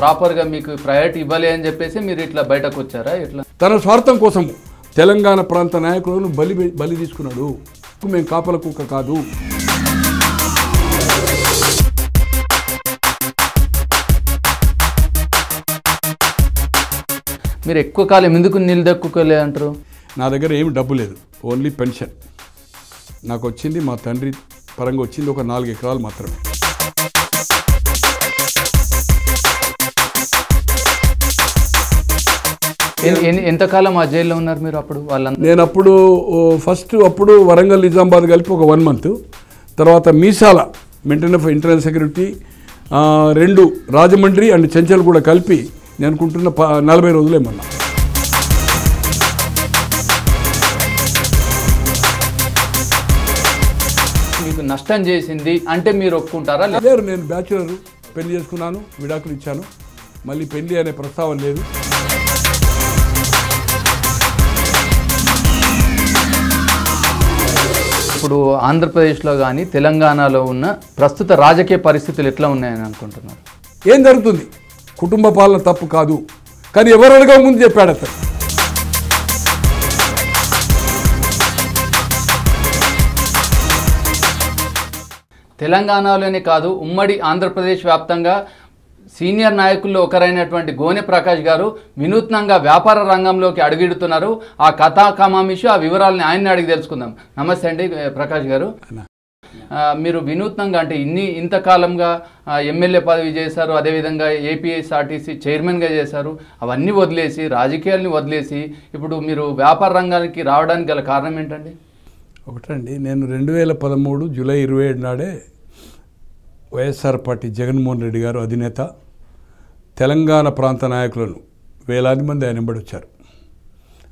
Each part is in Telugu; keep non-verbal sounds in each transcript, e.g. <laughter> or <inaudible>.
ప్రాపర్గా మీకు ప్రయారిటీ ఇవ్వాలి అని చెప్పేసి మీరు ఇట్లా బయటకు వచ్చారా ఇట్లా తన స్వార్థం కోసం తెలంగాణ ప్రాంత నాయకులను బలి బలి తీసుకున్నాడు మేము కాపల కుక్క కాదు మీరు ఎక్కువ కాలం ఎందుకు నిలదక్కుకోలే అంటారు నా దగ్గర ఏమి డబ్బు లేదు ఓన్లీ పెన్షన్ నాకు వచ్చింది మా తండ్రి పరంగా వచ్చింది ఒక నాలుగు ఎకరాలు మాత్రమే ఎంతకాలం ఆ జైల్లో ఉన్నారు మీరు అప్పుడు వాళ్ళందరూ నేను అప్పుడు ఫస్ట్ అప్పుడు వరంగల్ నిజామాబాద్ కలిపి ఒక వన్ మంత్ తర్వాత మీసాల మెయింటైన్ ఆఫ్ ఇంటర్నల్ సెక్యూరిటీ రెండు రాజమండ్రి అండ్ చెంచల్ కూడా కలిపి నేను అనుకుంటున్న నలభై రోజులు ఏమన్నా మీకు నష్టం చేసింది అంటే మీరు ఒప్పుకుంటారా లేదు నేను బ్యాచులర్ పెళ్లి చేసుకున్నాను విడాకులు ఇచ్చాను మళ్ళీ పెళ్లి అనే ప్రస్తావన లేదు ఇప్పుడు ఆంధ్రప్రదేశ్లో కానీ తెలంగాణలో ఉన్న ప్రస్తుత రాజకీయ పరిస్థితులు ఎట్లా ఉన్నాయని అనుకుంటున్నారు ఏం జరుగుతుంది కుటుంబ పాలన తప్పు కాదు కానీ ఎవరు అడగ ముందు చెప్పాడు అతను తెలంగాణలోనే కాదు ఉమ్మడి ఆంధ్రప్రదేశ్ వ్యాప్తంగా సీనియర్ నాయకుల్లో ఒకరైనటువంటి గోనె ప్రకాష్ గారు వినూత్నంగా వ్యాపార రంగంలోకి అడుగిడుతున్నారు ఆ కథా కమామిషు ఆ వివరాలని ఆయన్ని అడిగి తెలుసుకుందాం నమస్తే అండి ప్రకాష్ గారు మీరు వినూత్నంగా అంటే ఇన్ని ఇంతకాలంగా ఎమ్మెల్యే పదవి చేశారు అదేవిధంగా ఏపీఎస్ఆర్టీసీ చైర్మన్గా చేశారు అవన్నీ వదిలేసి రాజకీయాల్ని వదిలేసి ఇప్పుడు మీరు వ్యాపార రంగానికి రావడానికి గల కారణం ఏంటండి ఒకటండి నేను రెండు వేల పదమూడు జూలై ఇరవై ఏడు నాడే వైఎస్ఆర్ పార్టీ జగన్మోహన్ రెడ్డి గారు అధినేత తెలంగాణ ప్రాంత నాయకులను వేలాది మంది ఆయన వచ్చారు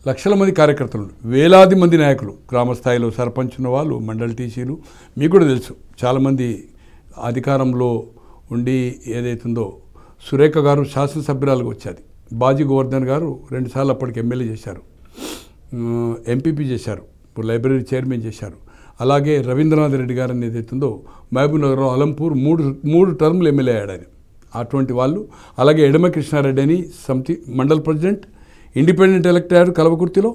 లక్షల మంది కార్యకర్తలు వేలాది మంది నాయకులు గ్రామస్థాయిలో సర్పంచ్ ఉన్న వాళ్ళు మండలి టీసీలు మీకు కూడా తెలుసు చాలామంది అధికారంలో ఉండి ఏదైతుందో సురేఖ గారు శాసనసభ్యురాలుగా వచ్చేది బాజీ గోవర్ధన్ గారు రెండుసార్లు అప్పటికి ఎమ్మెల్యే చేశారు ఎంపీపీ చేశారు ఇప్పుడు లైబ్రరీ చైర్మన్ చేశారు అలాగే రవీంద్రనాథ్ రెడ్డి గారు అనేది ఏదైతుందో నగర్ అలంపూర్ మూడు మూడు టర్మ్లు ఎమ్మెల్యే అయ్యాడు అటువంటి వాళ్ళు అలాగే ఎడమ కృష్ణారెడ్డి అని సమితి మండల్ ప్రెసిడెంట్ ఇండిపెండెంట్ ఎలక్ట్ అయ్యాడు కలవకుర్తిలో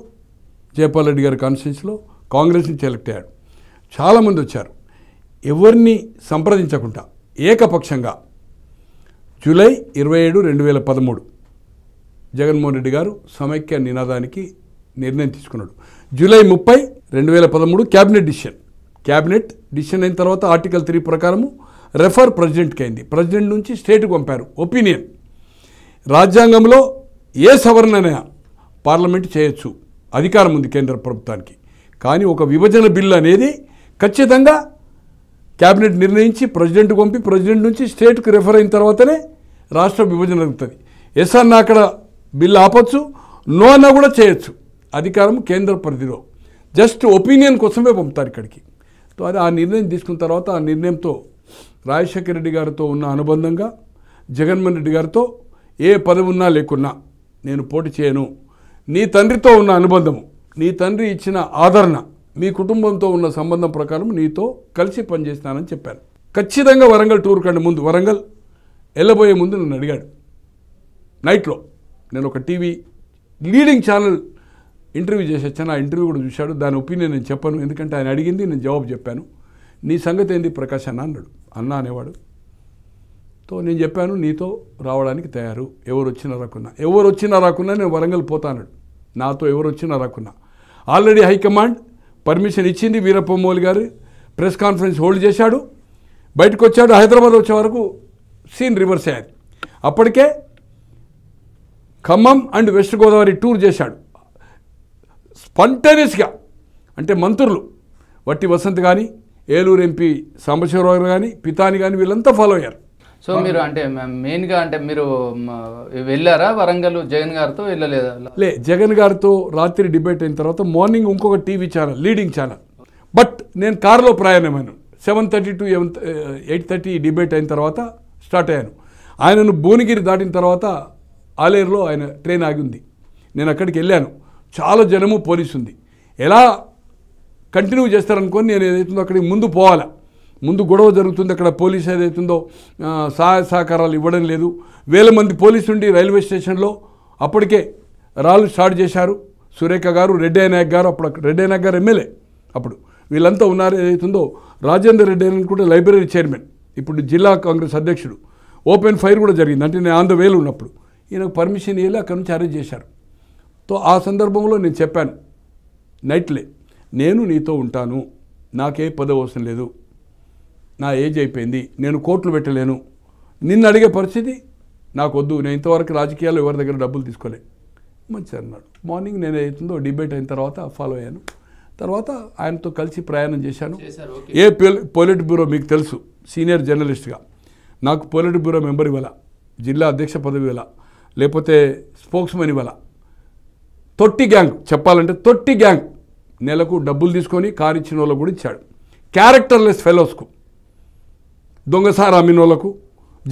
జయపాల్ రెడ్డి గారి కాన్స్టిట్యున్సీలో కాంగ్రెస్ నుంచి ఎలక్ట్ అయ్యాడు చాలామంది వచ్చారు ఎవరిని సంప్రదించకుండా ఏకపక్షంగా జూలై ఇరవై ఏడు రెండు వేల పదమూడు జగన్మోహన్ రెడ్డి గారు సమైక్య నినాదానికి నిర్ణయం తీసుకున్నాడు జూలై ముప్పై రెండు వేల పదమూడు క్యాబినెట్ డిసిషన్ క్యాబినెట్ డిసిషన్ అయిన తర్వాత ఆర్టికల్ త్రీ ప్రకారము రెఫర్ ప్రెసిడెంట్కి అయింది ప్రెసిడెంట్ నుంచి స్టేట్కి పంపారు ఒపీనియన్ రాజ్యాంగంలో ఏ సవరణ పార్లమెంట్ చేయొచ్చు అధికారం ఉంది కేంద్ర ప్రభుత్వానికి కానీ ఒక విభజన బిల్లు అనేది ఖచ్చితంగా క్యాబినెట్ నిర్ణయించి ప్రెసిడెంట్ పంపి ప్రెసిడెంట్ నుంచి స్టేట్కు రెఫర్ అయిన తర్వాతనే రాష్ట్ర విభజన జరుగుతుంది ఎస్ఆర్ నా అక్కడ బిల్లు ఆపచ్చు నో అన్నా కూడా చేయొచ్చు అధికారం కేంద్ర పరిధిలో జస్ట్ ఒపీనియన్ కోసమే పంపుతారు ఇక్కడికి అది ఆ నిర్ణయం తీసుకున్న తర్వాత ఆ నిర్ణయంతో రాజశేఖర రెడ్డి గారితో ఉన్న అనుబంధంగా జగన్మోహన్ రెడ్డి గారితో ఏ పదవి ఉన్నా లేకున్నా నేను పోటీ చేయను నీ తండ్రితో ఉన్న అనుబంధము నీ తండ్రి ఇచ్చిన ఆదరణ మీ కుటుంబంతో ఉన్న సంబంధం ప్రకారం నీతో కలిసి పనిచేస్తానని చెప్పాను ఖచ్చితంగా వరంగల్ టూర్ కంటే ముందు వరంగల్ వెళ్ళబోయే ముందు నన్ను అడిగాడు నైట్లో నేను ఒక టీవీ లీడింగ్ ఛానల్ ఇంటర్వ్యూ చేసి వచ్చాను ఆ ఇంటర్వ్యూ కూడా చూశాడు దాని ఒపీనియన్ నేను చెప్పను ఎందుకంటే ఆయన అడిగింది నేను జవాబు చెప్పాను నీ సంగతి ఏంది ప్రకాశ్ అన్న అన్నాడు అన్న అనేవాడు తో నేను చెప్పాను నీతో రావడానికి తయారు ఎవరు వచ్చినా రాకున్నా ఎవరు వచ్చినా రాకున్నా నేను వరంగల్ పోతాను నాతో ఎవరు వచ్చినా రాకున్నా ఆల్రెడీ హైకమాండ్ పర్మిషన్ ఇచ్చింది వీరప్పమోలి గారు ప్రెస్ కాన్ఫరెన్స్ హోల్డ్ చేశాడు బయటకు వచ్చాడు హైదరాబాద్ వచ్చే వరకు సీన్ రివర్స్ అయ్యారు అప్పటికే Khammam and west Godavari tour చేశాడు స్పంటేనియస్గా అంటే మంత్రులు వట్టి వసంత్ కానీ ఏలూరు ఎంపీ సాంబశివరావు గారు కానీ పితాని కానీ వీళ్ళంతా ఫాలో అయ్యారు సో మీరు అంటే మెయిన్గా అంటే మీరు వెళ్ళారా వరంగల్ జగన్ గారితో వెళ్ళలేదా లే జగన్ గారితో రాత్రి డిబేట్ అయిన తర్వాత మార్నింగ్ ఇంకొక TV channel leading channel but నేను కారులో ప్రయాణమైన seven thirty to eight thirty debate అయిన తర్వాత స్టార్ట్ అయ్యాను ఆయనను భువనగిరి దాటిన తర్వాత ఆలేరులో ఆయన ట్రైన్ ఆగి ఉంది నేను అక్కడికి వెళ్ళాను చాలా జనము పోలీసుంది ఎలా కంటిన్యూ చేస్తారనుకోని నేను ఏదైతుందో అక్కడికి ముందు పోవాలా ముందు గొడవ జరుగుతుంది అక్కడ పోలీసు ఏదైతుందో సహాయ సహకారాలు ఇవ్వడం లేదు వేల మంది ఉండి రైల్వే స్టేషన్లో అప్పటికే రాళ్ళు స్టార్ట్ చేశారు సురేఖ గారు రెడ్డి నాయక్ గారు అప్పుడు రెడ్డి నాయక్ గారు ఎమ్మెల్యే అప్పుడు వీళ్ళంతా ఉన్నారు ఏదైతుందో రాజేందర్ రెడ్డి అని అనుకుంటే లైబ్రరీ చైర్మన్ ఇప్పుడు జిల్లా కాంగ్రెస్ అధ్యక్షుడు ఓపెన్ ఫైర్ కూడా జరిగింది అంటే నేను ఆంధ్ర వేలు ఉన్నప్పుడు ఈయనకు పర్మిషన్ ఇవ్వాలి అక్కడి నుంచి అరెస్ట్ చేశారు తో ఆ సందర్భంలో నేను చెప్పాను నైట్లే నేను నీతో ఉంటాను నాకే పదవి అవసరం లేదు నా ఏజ్ అయిపోయింది నేను కోట్లు పెట్టలేను నిన్ను అడిగే పరిస్థితి నాకొద్దు నేను ఇంతవరకు రాజకీయాలు ఎవరి దగ్గర డబ్బులు తీసుకోలే మంచిది అన్నాడు మార్నింగ్ నేను అవుతుందో డిబేట్ అయిన తర్వాత ఫాలో అయ్యాను తర్వాత ఆయనతో కలిసి ప్రయాణం చేశాను ఏ పోలిట్ బ్యూరో మీకు తెలుసు సీనియర్ జర్నలిస్ట్గా నాకు పోలిట్ బ్యూరో మెంబర్ ఇవ్వాల జిల్లా అధ్యక్ష పదవి ఇవ్వాల లేకపోతే స్పోక్స్మెన్ ఇవ్వాల తొట్టి గ్యాంగ్ చెప్పాలంటే తొట్టి గ్యాంగ్ నెలకు డబ్బులు తీసుకొని కారు ఇచ్చిన వాళ్ళకు కూడా ఇచ్చాడు క్యారెక్టర్లెస్ ఫెలోస్కు దొంగసారి అమ్మిన వాళ్ళకు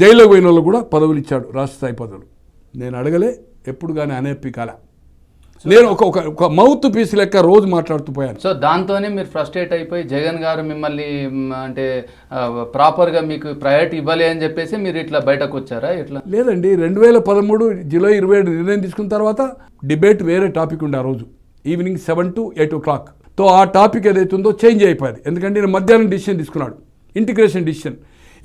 జైల్లో పోయిన వాళ్ళకు కూడా పదవులు ఇచ్చాడు రాష్ట్ర స్థాయి పదవులు నేను అడగలే ఎప్పుడు కానీ అనేప్పి కాలే నేను ఒక ఒక మౌత్ పీస్ లెక్క రోజు మాట్లాడుతూ పోయాను సో దాంతోనే మీరు ఫ్రస్ట్రేట్ అయిపోయి జగన్ గారు మిమ్మల్ని అంటే ప్రాపర్గా మీకు ప్రయారిటీ ఇవ్వాలి అని చెప్పేసి మీరు ఇట్లా బయటకు వచ్చారా ఇట్లా లేదండి రెండు వేల పదమూడు జూలై ఇరవై ఏడు నిర్ణయం తీసుకున్న తర్వాత డిబేట్ వేరే టాపిక్ ఉండే ఆ రోజు evening seven to eight o'clock తో ఆ టాపిక్ ఏదైతే ఉందో చేంజ్ అయిపోయింది ఎందుకంటే నేను మధ్యాహ్నం డిసిషన్ తీసుకున్నాడు ఇంటిగ్రేషన్ డిసిషన్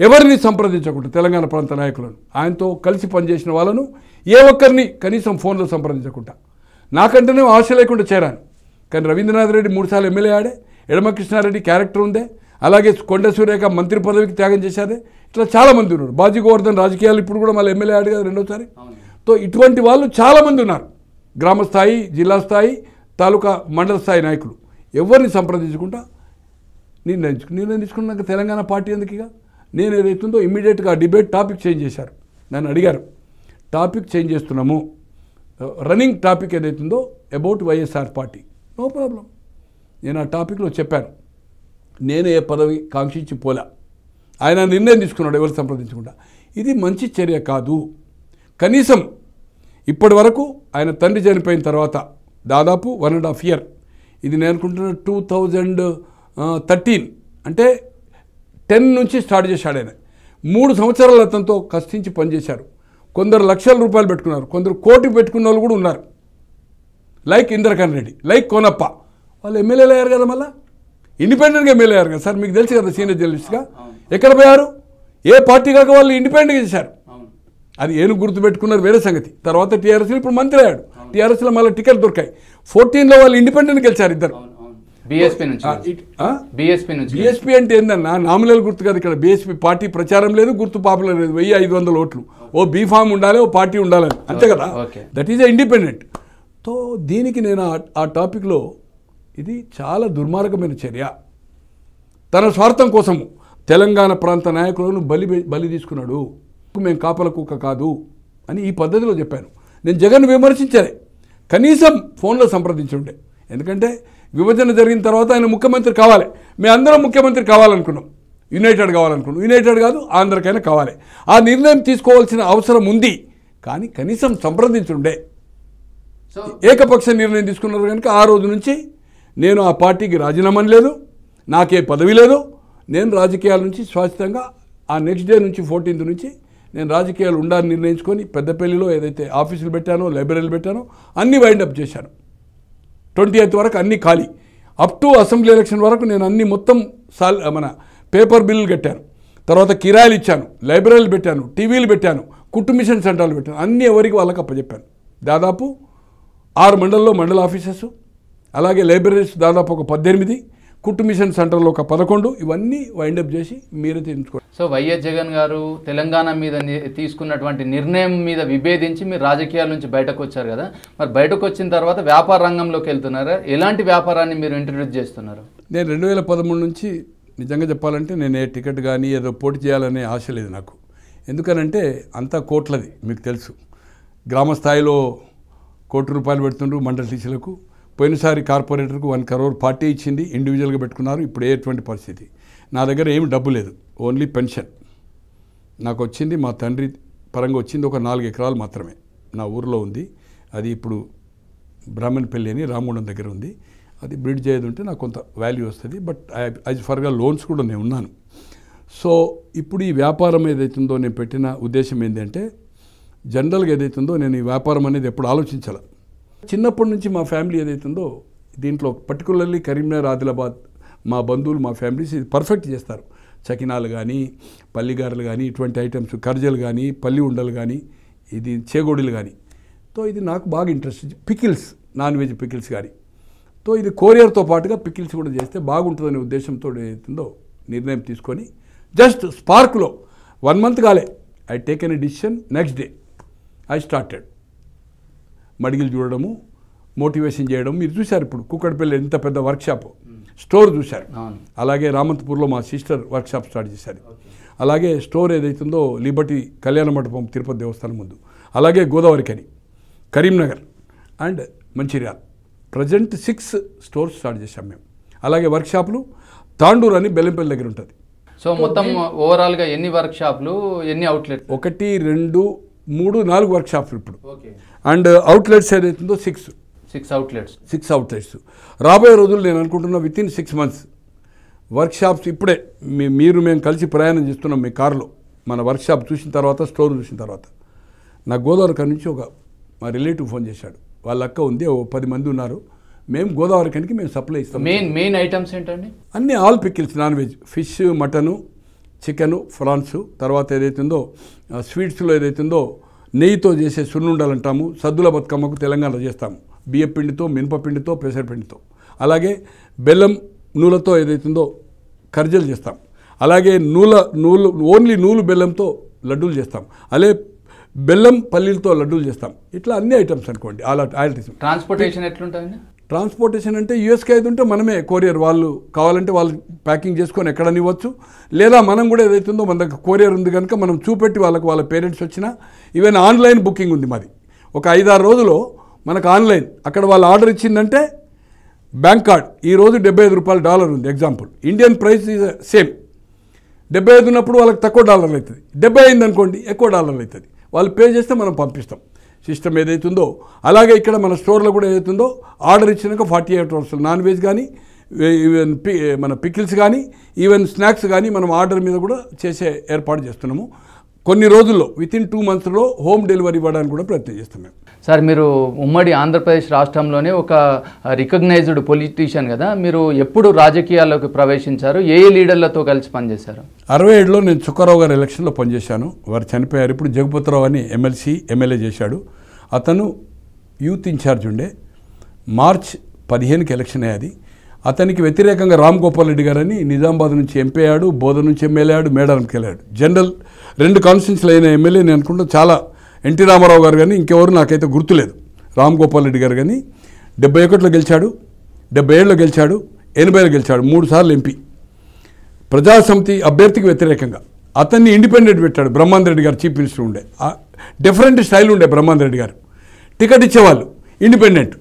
ఎవరిని సంప్రదించకుండా తెలంగాణ ప్రాంత నాయకులను ఆయనతో కలిసి పనిచేసిన వాళ్ళను ఏ ఒక్కరిని కనీసం ఫోన్లో సంప్రదించకుండా నాకంటేనే ఆశ లేకుండా చేరాను కానీ రవీంద్రనాథ్ రెడ్డి మూడుసార్లు ఎమ్మెల్యే ఆడే ఎడమ కృష్ణారెడ్డి క్యారెక్టర్ ఉందే అలాగే కొండ సూర్యక మంత్రి పదవికి త్యాగం చేశారే ఇట్లా చాలామంది ఉన్నారు బాజీ గోవర్ధన్ రాజకీయాలు ఇప్పుడు కూడా మళ్ళీ ఎమ్మెల్యే ఆడు కదా రెండోసారి సో ఇటువంటి వాళ్ళు చాలామంది ఉన్నారు గ్రామ స్థాయి జిల్లా స్థాయి తాలూకా మండల స్థాయి నాయకులు ఎవరిని సంప్రదించకుండా నిర్ణయించు నిర్ణయించుకున్నాక తెలంగాణ పార్టీ ఎందుకు ఇక నేను ఏదైతుందో ఇమ్మీడియట్గా డిబేట్ టాపిక్ చేంజ్ చేశారు నన్ను అడిగారు టాపిక్ చేంజ్ చేస్తున్నాము రన్నింగ్ టాపిక్ ఏదైతుందో about YSR party no problem నేను ఆ టాపిక్లో చెప్పాను నేను ఏ పదవి కాంక్షించి పోలా ఆయన నిర్ణయం తీసుకున్నాడు ఎవరు సంప్రదించకుండా ఇది మంచి చర్య కాదు కనీసం ఇప్పటి వరకు ఆయన తండ్రి చనిపోయిన తర్వాత దాదాపు వన్ అండ్ హాఫ్ ఇయర్ ఇది నేను అనుకుంటున్న టూ థౌజండ్ థర్టీన్ అంటే టెన్ నుంచి స్టార్ట్ చేశాడు ఆయన మూడు సంవత్సరాలు అతనితో కష్టించి పనిచేశారు కొందరు లక్షల రూపాయలు పెట్టుకున్నారు కొందరు కోటి పెట్టుకున్న వాళ్ళు కూడా ఉన్నారు లైక్ ఇంద్రకరణ్ రెడ్డి లైక్ కోనప్ప వాళ్ళు ఎమ్మెల్యేలు అయ్యారు కదా మళ్ళీ ఇండిపెండెంట్గా ఎమ్మెల్యే అయ్యారు కదా సార్ మీకు తెలుసు కదా సీనియర్ జర్నలిస్ట్గా ఎక్కడ పోయారు ఏ పార్టీ కాక వాళ్ళు ఇండిపెండెంట్గా చేశారు అది ఏను గుర్తు పెట్టుకున్నారు వేరే సంగతి తర్వాత టీఆర్ఎస్లో ఇప్పుడు మంత్రి అయ్యాడు టీఆర్ఎస్లో మళ్ళీ టికెట్ దొరికాయి ఫోర్టీన్లో వాళ్ళు ఇండిపెండెంట్ గెలిచారు ఇద్దరు బీఎస్పీ అంటే ఏందన్నా నామినల్ గుర్తు కాదు ఇక్కడ బీఎస్పీ పార్టీ ప్రచారం లేదు గుర్తు పాపులర్ లేదు వెయ్యి ఐదు వందల ఓట్లు ఓ బీఫామ్ ఉండాలి ఓ పార్టీ ఉండాలని అంతే కదా దట్ ఈజ్ ఇండిపెండెంట్ సో దీనికి నేను ఆ టాపిక్లో ఇది చాలా దుర్మార్గమైన చర్య తన స్వార్థం కోసము తెలంగాణ ప్రాంత నాయకులను బలి బలి తీసుకున్నాడు మేము కాపల కుక్క కాదు అని ఈ పద్ధతిలో చెప్పాను నేను జగన్ విమర్శించలే కనీసం ఫోన్లో సంప్రదించుండే ఎందుకంటే విభజన జరిగిన తర్వాత ఆయన ముఖ్యమంత్రి కావాలి మేమందరం ముఖ్యమంత్రి కావాలనుకున్నాం యునైటెడ్ కావాలనుకుంటు యునైటెడ్ కాదు ఆంధ్రకైనా కావాలి ఆ నిర్ణయం తీసుకోవాల్సిన అవసరం ఉంది కానీ కనీసం సంప్రదించుండే ఏకపక్ష నిర్ణయం తీసుకున్నారు కనుక ఆ రోజు నుంచి నేను ఆ పార్టీకి రాజీనామాని లేదు నాకే పదవి లేదు నేను రాజకీయాల నుంచి శాశ్వతంగా ఆ నెక్స్ట్ డే నుంచి ఫోర్టీన్త్ నుంచి నేను రాజకీయాలు ఉండాలని నిర్ణయించుకొని పెద్దపల్లిలో ఏదైతే ఆఫీసులు పెట్టానో లైబ్రరీలు పెట్టానో అన్నీ వైండప్ చేశాను ట్వంటీ ఎయిత్ వరకు అన్నీ ఖాళీ అప్ టు అసెంబ్లీ ఎలక్షన్ వరకు నేను అన్ని మొత్తం సాల్ మన పేపర్ బిల్లులు కట్టాను తర్వాత కిరాయిలు ఇచ్చాను లైబ్రరీలు పెట్టాను టీవీలు పెట్టాను కుట్టు మిషన్ సెంటర్లు పెట్టాను అన్నీ ఎవరికి వాళ్ళకి అప్పచెప్పాను దాదాపు ఆరు మండల్లో మండల ఆఫీసెస్ అలాగే లైబ్రరీస్ దాదాపు ఒక పద్దెనిమిది కుట్టు మిషన్ సెంటర్లో ఒక పదకొండు ఇవన్నీ వైండప్ చేసి మీరే తీసుకోండి సో వైఎస్ జగన్ గారు తెలంగాణ మీద తీసుకున్నటువంటి నిర్ణయం మీద విభేదించి మీరు రాజకీయాల నుంచి బయటకు వచ్చారు కదా మరి బయటకు వచ్చిన తర్వాత వ్యాపార రంగంలోకి వెళ్తున్నారా ఎలాంటి వ్యాపారాన్ని మీరు ఇంట్రడ్యూస్ చేస్తున్నారు నేను రెండు వేల పదమూడు నుంచి నిజంగా చెప్పాలంటే నేను ఏ టికెట్ కానీ ఏదో పోటీ చేయాలనే ఆశ లేదు నాకు ఎందుకనంటే అంతా కోట్లది మీకు తెలుసు గ్రామ స్థాయిలో కోటి రూపాయలు పెడుతుండ్రు మండల టీసీలకు పోయినసారి కార్పొరేటర్కు వన్ కరోర్ పార్టీ ఇచ్చింది ఇండివిజువల్గా పెట్టుకున్నారు ఇప్పుడు ఏటువంటి పరిస్థితి నా దగ్గర ఏమి డబ్బు లేదు ఓన్లీ పెన్షన్ నాకు వచ్చింది మా తండ్రి పరంగా వచ్చింది ఒక నాలుగు ఎకరాలు మాత్రమే నా ఊరిలో ఉంది అది ఇప్పుడు బ్రాహ్మణపల్లి అని రామగుండం దగ్గర ఉంది అది బ్రిడ్జ్ చేయదు ఉంటే నాకు కొంత వాల్యూ వస్తుంది బట్ ఐ ఫర్గా లోన్స్ కూడా నేను ఉన్నాను సో ఇప్పుడు ఈ వ్యాపారం ఏదైతుందో నేను పెట్టిన ఉద్దేశం ఏంటంటే జనరల్గా ఏదైతుందో నేను ఈ వ్యాపారం అనేది ఎప్పుడు ఆలోచించాల చిన్నప్పటి నుంచి మా ఫ్యామిలీ ఏదైతుందో దీంట్లో పర్టికులర్లీ కరీంనగర్ ఆదిలాబాద్ మా బంధువులు మా ఫ్యామిలీస్ ఇది పర్ఫెక్ట్ చేస్తారు చకినాలు కానీ పల్లిగారలు కానీ ఇటువంటి ఐటమ్స్ కర్జలు కానీ పల్లి ఉండలు కానీ ఇది చేగోడీలు కానీ సో ఇది నాకు బాగా interest pickles non veg pickles కానీ సో ఇది కోరియర్తో పాటుగా పికిల్స్ కూడా చేస్తే బాగుంటుందనే ఉద్దేశంతో ఏదైతుందో నిర్ణయం తీసుకొని జస్ట్ స్పార్క్లో వన్ మంత్ కాలే I take an decision next day I started మడిగిలు చూడడము మోటివేషన్ చేయడం మీరు చూశారు ఇప్పుడు కుక్కడపల్లి ఎంత పెద్ద వర్క్షాప్ స్టోర్ చూశారు అలాగే రామంతపూర్లో మా సిస్టర్ వర్క్షాప్ స్టార్ట్ చేశారు అలాగే స్టోర్ ఏదైతుందో లిబర్టీ కళ్యాణ మండపం తిరుపతి దేవస్థానం ముందు అలాగే గోదావరి కని Karimnagar and Mancherial present six stores start చేశాం మేము అలాగే వర్క్షాప్లు తాండూరు అని బెల్లంపల్లి దగ్గర ఉంటుంది సో మొత్తం ఓవరాల్గా ఎన్ని వర్క్షాప్లు ఎన్ని అవుట్లెట్ ఒకటి రెండు మూడు నాలుగు వర్క్షాప్లు ఇప్పుడు అండ్ అవుట్లెట్స్ ఏదైతుందో six six outlets six outlets రాబోయే రోజులు నేను అనుకుంటున్నా within six months workshops ఇప్పుడే మీ మీరు మేము కలిసి ప్రయాణం చేస్తున్నాం మీ కారులో మన వర్క్షాప్ చూసిన తర్వాత స్టోర్ చూసిన తర్వాత నా గోదావరి నుంచి ఒక మా రిలేటివ్ ఫోన్ చేశాడు వాళ్ళ అక్క ఉంది ఓ పది మంది ఉన్నారు మేము గోదావరి కనికి మేము సప్లై ఇస్తాం మెయిన్ మెయిన్ ఐటమ్స్ ఏంటండి అన్ని all pickles non veg fish mutton chicken prawns తర్వాత ఏదైతుందో స్వీట్స్లో ఏదైతుందో నెయ్యితో చేసే సున్నుండాలంటాము సద్దుల బతుకమ్మకు తెలంగాణలో చేస్తాము బియ్య పిండితో మినపపిండితో పెసరపిండితో అలాగే బెల్లం నూలతో ఏదైతుందో కర్జలు చేస్తాం అలాగే నూల నూలు ఓన్లీ నూలు బెల్లంతో లడ్డూలు చేస్తాం అలాగే బెల్లం పల్లీలతో లడ్డూలు చేస్తాం ఇట్లా అన్ని ఐటమ్స్ అనుకోండి ఆయిల్ ఆయిల్టీస్ ట్రాన్స్పోర్టేషన్ ఎట్లుంటుందండి ట్రాన్స్పోర్టేషన్ అంటే యూఎస్కి అయితే ఉంటే మనమే కొరియర్ వాళ్ళు కావాలంటే వాళ్ళు ప్యాకింగ్ చేసుకొని ఎక్కడనివ్వచ్చు లేదా మనం కూడా ఏదైతుందో మన దగ్గర కొరియర్ ఉంది కనుక మనం చూపెట్టి వాళ్ళకు వాళ్ళ పేరెంట్స్ వచ్చినా ఈవెన్ ఆన్లైన్ బుకింగ్ ఉంది మాది ఒక ఐదారు రోజుల్లో మనకు ఆన్లైన్ అక్కడ వాళ్ళు ఆర్డర్ ఇచ్చిందంటే బ్యాంక్ కార్డ్ ఈరోజు డెబ్బై ఐదు రూపాయల డాలర్ ఉంది example Indian price is same డెబ్బై ఐదు ఉన్నప్పుడు వాళ్ళకి తక్కువ డాలర్లు అవుతుంది డెబ్బై అయింది అనుకోండి ఎక్కువ డాలర్లు అవుతుంది వాళ్ళు పే చేస్తే మనం పంపిస్తాం సిస్టమ్ ఏదైతుందో అలాగే ఇక్కడ మన స్టోర్లో కూడా ఏదైతుందో ఆర్డర్ ఇచ్చినాక forty eight hours non veg కానీ ఈవెన్ మన పికిల్స్ కానీ ఈవెన్ స్నాక్స్ కానీ మనం ఆర్డర్ మీద కూడా చేసే ఏర్పాటు చేస్తున్నాము కొన్ని రోజుల్లో విత్ ఇన్ టూ మంత్స్లో హోమ్ డెలివరీ ఇవ్వడానికి కూడా ప్రయత్నం చేస్తాం మేము సార్ మీరు ఉమ్మడి ఆంధ్రప్రదేశ్ రాష్ట్రంలోనే ఒక రికగ్నైజ్డ్ పొలిటీషియన్ కదా మీరు ఎప్పుడు రాజకీయాల్లోకి ప్రవేశించారు ఏ లీడర్లతో కలిసి పనిచేశారు అరవై ఏడులో నేను చుక్కారావు గారి ఎలక్షన్లో పనిచేశాను వారు చనిపోయారు ఇప్పుడు జగపతిరావు అని ఎమ్మెల్సీ ఎమ్మెల్యే చేశాడు అతను యూత్ ఇన్ఛార్జ్ ఉండే మార్చ్ పదిహేనుకి ఎలక్షన్ అయ్యేది అతనికి వ్యతిరేకంగా రామ్ గోపాల్ రెడ్డి గారని నిజామాబాద్ నుంచి ఎంపీ అయ్యాడు బోధ నుంచి ఎమ్మెల్యే అయ్యాడు మేడారంకి వెళ్ళాడు జనరల్ రెండు కాన్స్టిట్యున్సీలు అయిన ఎమ్మెల్యే నేను అనుకుంటా చాలా ఎన్టీ రామారావు గారు కానీ ఇంకెవరు నాకైతే గుర్తులేదు రామ్ గోపాల్ రెడ్డి గారు కానీ డెబ్బై ఒకటిలో గెలిచాడు డెబ్బై ఏడులో గెలిచాడు ఎనభైలో గెలిచాడు మూడు సార్లు ఎంపీ ప్రజాసమితి అభ్యర్థికి వ్యతిరేకంగా అతన్ని ఇండిపెండెంట్ పెట్టాడు బ్రహ్మాంద్ రెడ్డి గారు చీఫ్ మినిస్టర్ ఉండే డిఫరెంట్ స్టైల్ ఉండే బ్రహ్మాంద్ రెడ్డి గారు టికెట్ ఇచ్చేవాళ్ళు ఇండిపెండెంట్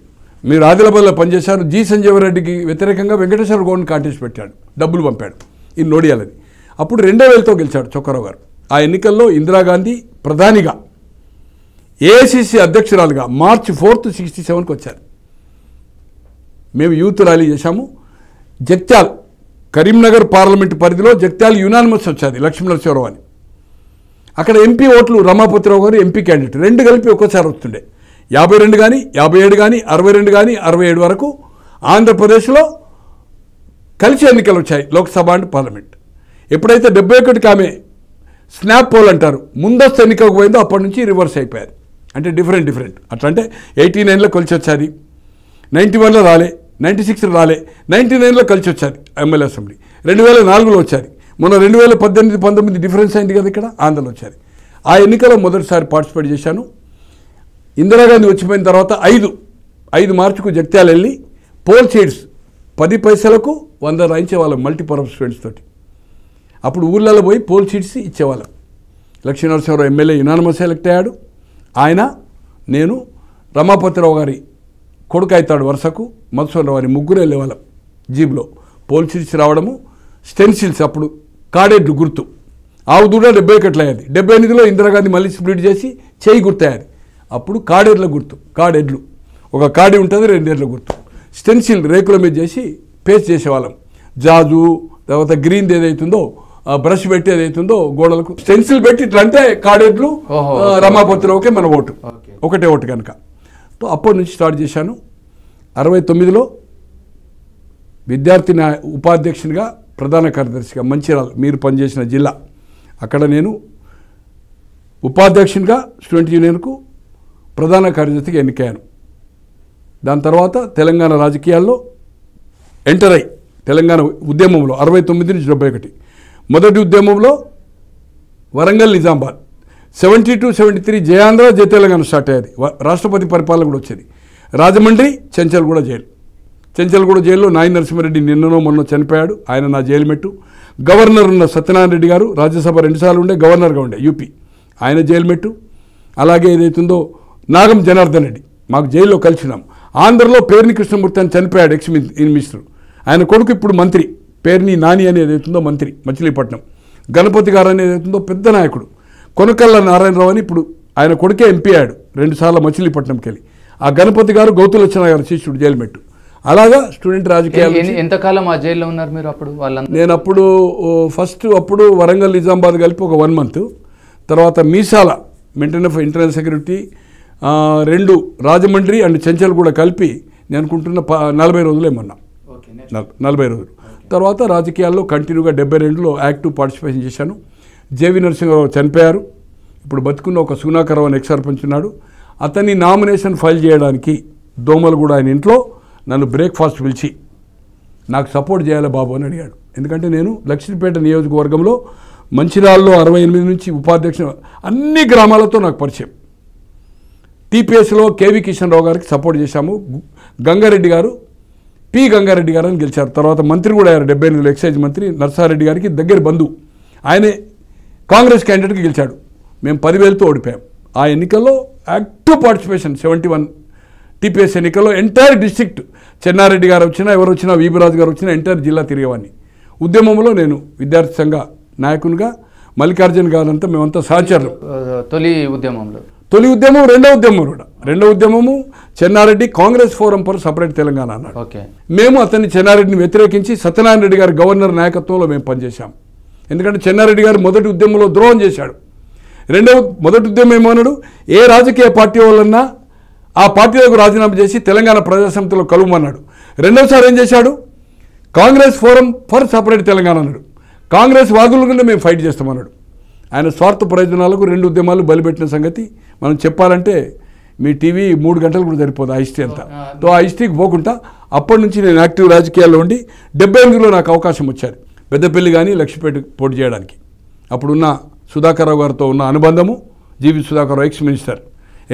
మీరు ఆదిలాబాద్లో పనిచేశారు జి సంజీవరెడ్డికి వ్యతిరేకంగా వెంకటేశ్వర గౌడ్ని కాంటెస్ట్ పెట్టాడు డబ్బులు పంపాడు ఈ నోడియాలని అప్పుడు రెండో వేలతో గెలిచాడు చొక్కరావు గారు ఆ ఎన్నికల్లో ఇందిరాగాంధీ ప్రధానిగా ఏఐసిసి అధ్యక్షురాలుగా మార్చి ఫోర్త్ సిక్స్టీ సెవెన్కి వచ్చారు మేము యూత్ ర్యాలీ చేశాము జగ్త్యాల్ కరీంనగర్ పార్లమెంటు పరిధిలో జగ్త్యాల్ యునానిమస్ వచ్చేది లక్ష్మీనరసింహరావు అని అక్కడ ఎంపీ ఓట్లు రమాపతిరావు గారు ఎంపీ క్యాండిడేట్ రెండు కలిపి ఒక్కసారి వస్తుండే యాభై రెండు కానీ యాభై ఏడు కానీ అరవై రెండు కానీ అరవై ఏడు వరకు ఆంధ్రప్రదేశ్లో కలిసి ఎన్నికలు వచ్చాయి లోక్సభ అండ్ పార్లమెంట్ ఎప్పుడైతే డెబ్బై ఒకటికి ఆమె స్నాప్ పోల్ అంటారు ముందస్తు ఎన్నికకు పోయిందో అప్పటి నుంచి రివర్స్ అయిపోయారు అంటే డిఫరెంట్ డిఫరెంట్ అట్లా అంటే ఎయిటీ నైన్లో కలిసి వచ్చారు నైంటీ వన్లో రాలే నైంటీ సిక్స్లో రాలే నైంటీ నైన్లో కలిసి వచ్చారు ఎమ్మెల్యే అసెంబ్లీ రెండు వేల నాలుగులో వచ్చారు మొన్న రెండు వేల పద్దెనిమిది పంతొమ్మిది డిఫరెన్స్ అయింది కదా ఇక్కడ ఆంధ్రలో వచ్చారు ఆ ఎన్నికలో మొదటిసారి పార్టిసిపేట్ చేశాను ఇందిరాగాంధీ వచ్చిపోయిన తర్వాత ఐదు ఐదు మార్చుకు జగత్యాలు వెళ్ళి పోల్ సీడ్స్ పది పైసలకు వంద రాయించే వాళ్ళ మల్టీపర్పస్ ఫ్రెండ్స్ తోటి అప్పుడు ఊళ్ళలో పోయి పోల్ సీట్స్ ఇచ్చేవాళ్ళం Lakshmi Narasimha Rao MLA unanimous select అయ్యాడు ఆయన నేను రమాపతిరావు గారి కొడుకు అవుతాడు వరుసకు మధుసూరరావు గారి ముగ్గురు వెళ్ళేవాళ్ళం జీబ్లో పోల్ సీట్స్ రావడము స్టెన్సిల్స్ అప్పుడు కాడేడ్లు గుర్తు ఆవు దూడ డెబ్బై అయ్యేది డెబ్బై ఎనిమిదిలో ఇందిరాగాంధీ మళ్ళీ స్ప్లిట్ చేసి చేయి గుర్తయ్యేది అప్పుడు కాడేడ్ల గుర్తు కాడెడ్లు ఒక కాడి ఉంటుంది రెండేళ్ల గుర్తు స్టెన్సిల్ రేకుల మీద చేసి పేస్ట్ చేసేవాళ్ళం జాజు తర్వాత గ్రీన్ది ఏదైతుందో బ్రష్ పెట్టి ఏదైతుందో గోడలకు స్టెన్సిల్ పెట్టి ఇట్లంటే అంటే కాడేట్లు రమాపతిరావుకే మన ఓటు ఒకటే ఓటు కనుక అప్పటి నుంచి స్టార్ట్ చేశాను అరవై తొమ్మిదిలో విద్యార్థి నా ఉపాధ్యక్షునిగా ప్రధాన కార్యదర్శిగా మంచిర్యాల మీరు పనిచేసిన జిల్లా అక్కడ నేను ఉపాధ్యక్షునిగా స్టూడెంట్ యూనియన్కు ప్రధాన కార్యదర్శిగా ఎన్నికయ్యాను దాని తర్వాత తెలంగాణ రాజకీయాల్లో ఎంటర్ అయి తెలంగాణ ఉద్యమంలో అరవై తొమ్మిది నుంచి డెబ్బై ఒకటి మొదటి ఉద్యమంలో Warangal Nizamabad seventy two seventy three Jai Andhra Jai Telangana start అయ్యేది రాష్ట్రపతి పరిపాలన కూడా వచ్చేది రాజమండ్రి చెంచల్గూడ జైలు చెంచల్గూడ జైల్లో నాయి నరసింహారెడ్డి నిన్ననో మొన్న చనిపోయాడు ఆయన నా జైలు మెట్టు గవర్నర్ ఉన్న సత్యనారాయణ రెడ్డి గారు రాజ్యసభ రెండుసార్లు ఉండే గవర్నర్గా ఉండే యూపీ ఆయన జైలు మెట్టు అలాగే ఏదైతుందో నాగం జనార్దన్ రెడ్డి మాకు జైల్లో కలిసినాం ఆంధ్రలో పేర్ని కృష్ణమూర్తి అని చనిపోయాడు ఎక్స్ మినిస్టర్ ఆయన కొడుకు ఇప్పుడు మంత్రి పేర్ని నాని అనేది అవుతుందో మంత్రి మచిలీపట్నం గణపతి గారు అనేది అవుతుందో పెద్ద నాయకుడు కొనకల్ల నారాయణరావు అని ఇప్పుడు ఆయన కొడుకే ఎంపీ అయ్యాడు రెండుసార్లు మచిలీపట్నంకి వెళ్ళి ఆ గణపతి గారు గౌతులక్షణ గారు శిష్యుడు జైలుమెట్టు అలాగా స్టూడెంట్ రాజకీయాలు ఎంతకాలం ఆ జైల్లో ఉన్నారు మీరు అప్పుడు వాళ్ళ నేను అప్పుడు ఫస్ట్ అప్పుడు వరంగల్ నిజామాబాద్ కలిపి ఒక వన్ మంత్ తర్వాత మీసాల మెయింటైన్ ఆఫ్ ఇంటర్నల్ సెక్యూరిటీ రెండు రాజమండ్రి అండ్ చెంచల్ కూడా కలిపి నేను అనుకుంటున్న నలభై రోజులు ఏమన్నా నలభై రోజులు తర్వాత రాజకీయాల్లో కంటిన్యూగా డెబ్బై రెండులో యాక్టివ్ పార్టిసిపేషన్ చేశాను జేవి నరసింహరావు చనిపోయారు ఇప్పుడు బతుకున్న ఒక సుగుణాకరావు అని ఎక్స్ సర్పంచ్ అతన్ని నామినేషన్ ఫైల్ చేయడానికి దోమలు కూడా ఆయన ఇంట్లో నన్ను బ్రేక్ఫాస్ట్ పిలిచి నాకు సపోర్ట్ చేయాలి బాబు అని అడిగాడు ఎందుకంటే నేను లక్ష్మీపేట నియోజకవర్గంలో మంచిర్యాలలో అరవై ఎనిమిది నుంచి ఉపాధ్యక్షుడు అన్ని గ్రామాలతో నాకు పరిచయం టీపీఎస్లో కేవీ కిషన్ రావు గారికి సపోర్ట్ చేశాము గంగారెడ్డి గారు పి గంగారెడ్డి గారని గెలిచారు తర్వాత మంత్రి కూడా అయ్యారు డెబ్బై ఎనిమిదిలో ఎక్సైజ్ మంత్రి నర్సారెడ్డి గారికి దగ్గర బంధువు ఆయనే కాంగ్రెస్ క్యాండిడేట్కి గెలిచాడు మేము పదివేలతో ఓడిపోయాం ఆ ఎన్నికల్లో active participation seventy one TPS ఎన్నికల్లో ఎంటైర్ డిస్ట్రిక్ట్ చెన్నారెడ్డి గారు వచ్చినా ఎవరు వచ్చినా వీబిరాజు గారు వచ్చినా ఎంటైర్ జిల్లా తిరిగేవాడిని ఉద్యమంలో నేను విద్యార్థి సంఘ నాయకునిగా మల్లికార్జున గారంతా మేమంతా సహచరులు తొలి ఉద్యమంలో తొలి ఉద్యమం రెండో ఉద్యమం కూడా రెండో ఉద్యమము Chenna Reddy Congress forum for separate Telangana అన్నాడు మేము అతన్ని చెన్నారెడ్డిని వ్యతిరేకించి సత్యనారాయణ రెడ్డి గారి గవర్నర్ నాయకత్వంలో మేము పనిచేశాం ఎందుకంటే చెన్నారెడ్డి గారు మొదటి ఉద్యమంలో ద్రోహం చేశాడు రెండవ మొదటి ఉద్యమం ఏమన్నాడు ఏ రాజకీయ పార్టీ వాళ్ళన్నా ఆ పార్టీలకు రాజీనామా చేసి తెలంగాణ ప్రజాసమితిలో కలువమన్నాడు రెండవసారి ఏం చేశాడు Congress forum for separate Telangana అన్నాడు కాంగ్రెస్ వాదులుగా మేము ఫైట్ చేస్తామన్నాడు ఆయన స్వార్థ ప్రయోజనాలకు రెండు ఉద్యమాలు బలిపెట్టిన సంగతి మనం చెప్పాలంటే మీ టీవీ మూడు గంటలు కూడా సరిపోదు ఆ అంతా సో ఆ పోకుండా అప్పటి నుంచి నేను యాక్టివ్ రాజకీయాల్లో ఉండి డెబ్బై ఎనిమిదిలో నాకు అవకాశం వచ్చారు పెద్దపల్లి కానీ లక్ష్మీపేట పోటీ చేయడానికి అప్పుడున్న సుధాకర్రావు గారితో ఉన్న అనుబంధము G V Sudhakar Rao ex minister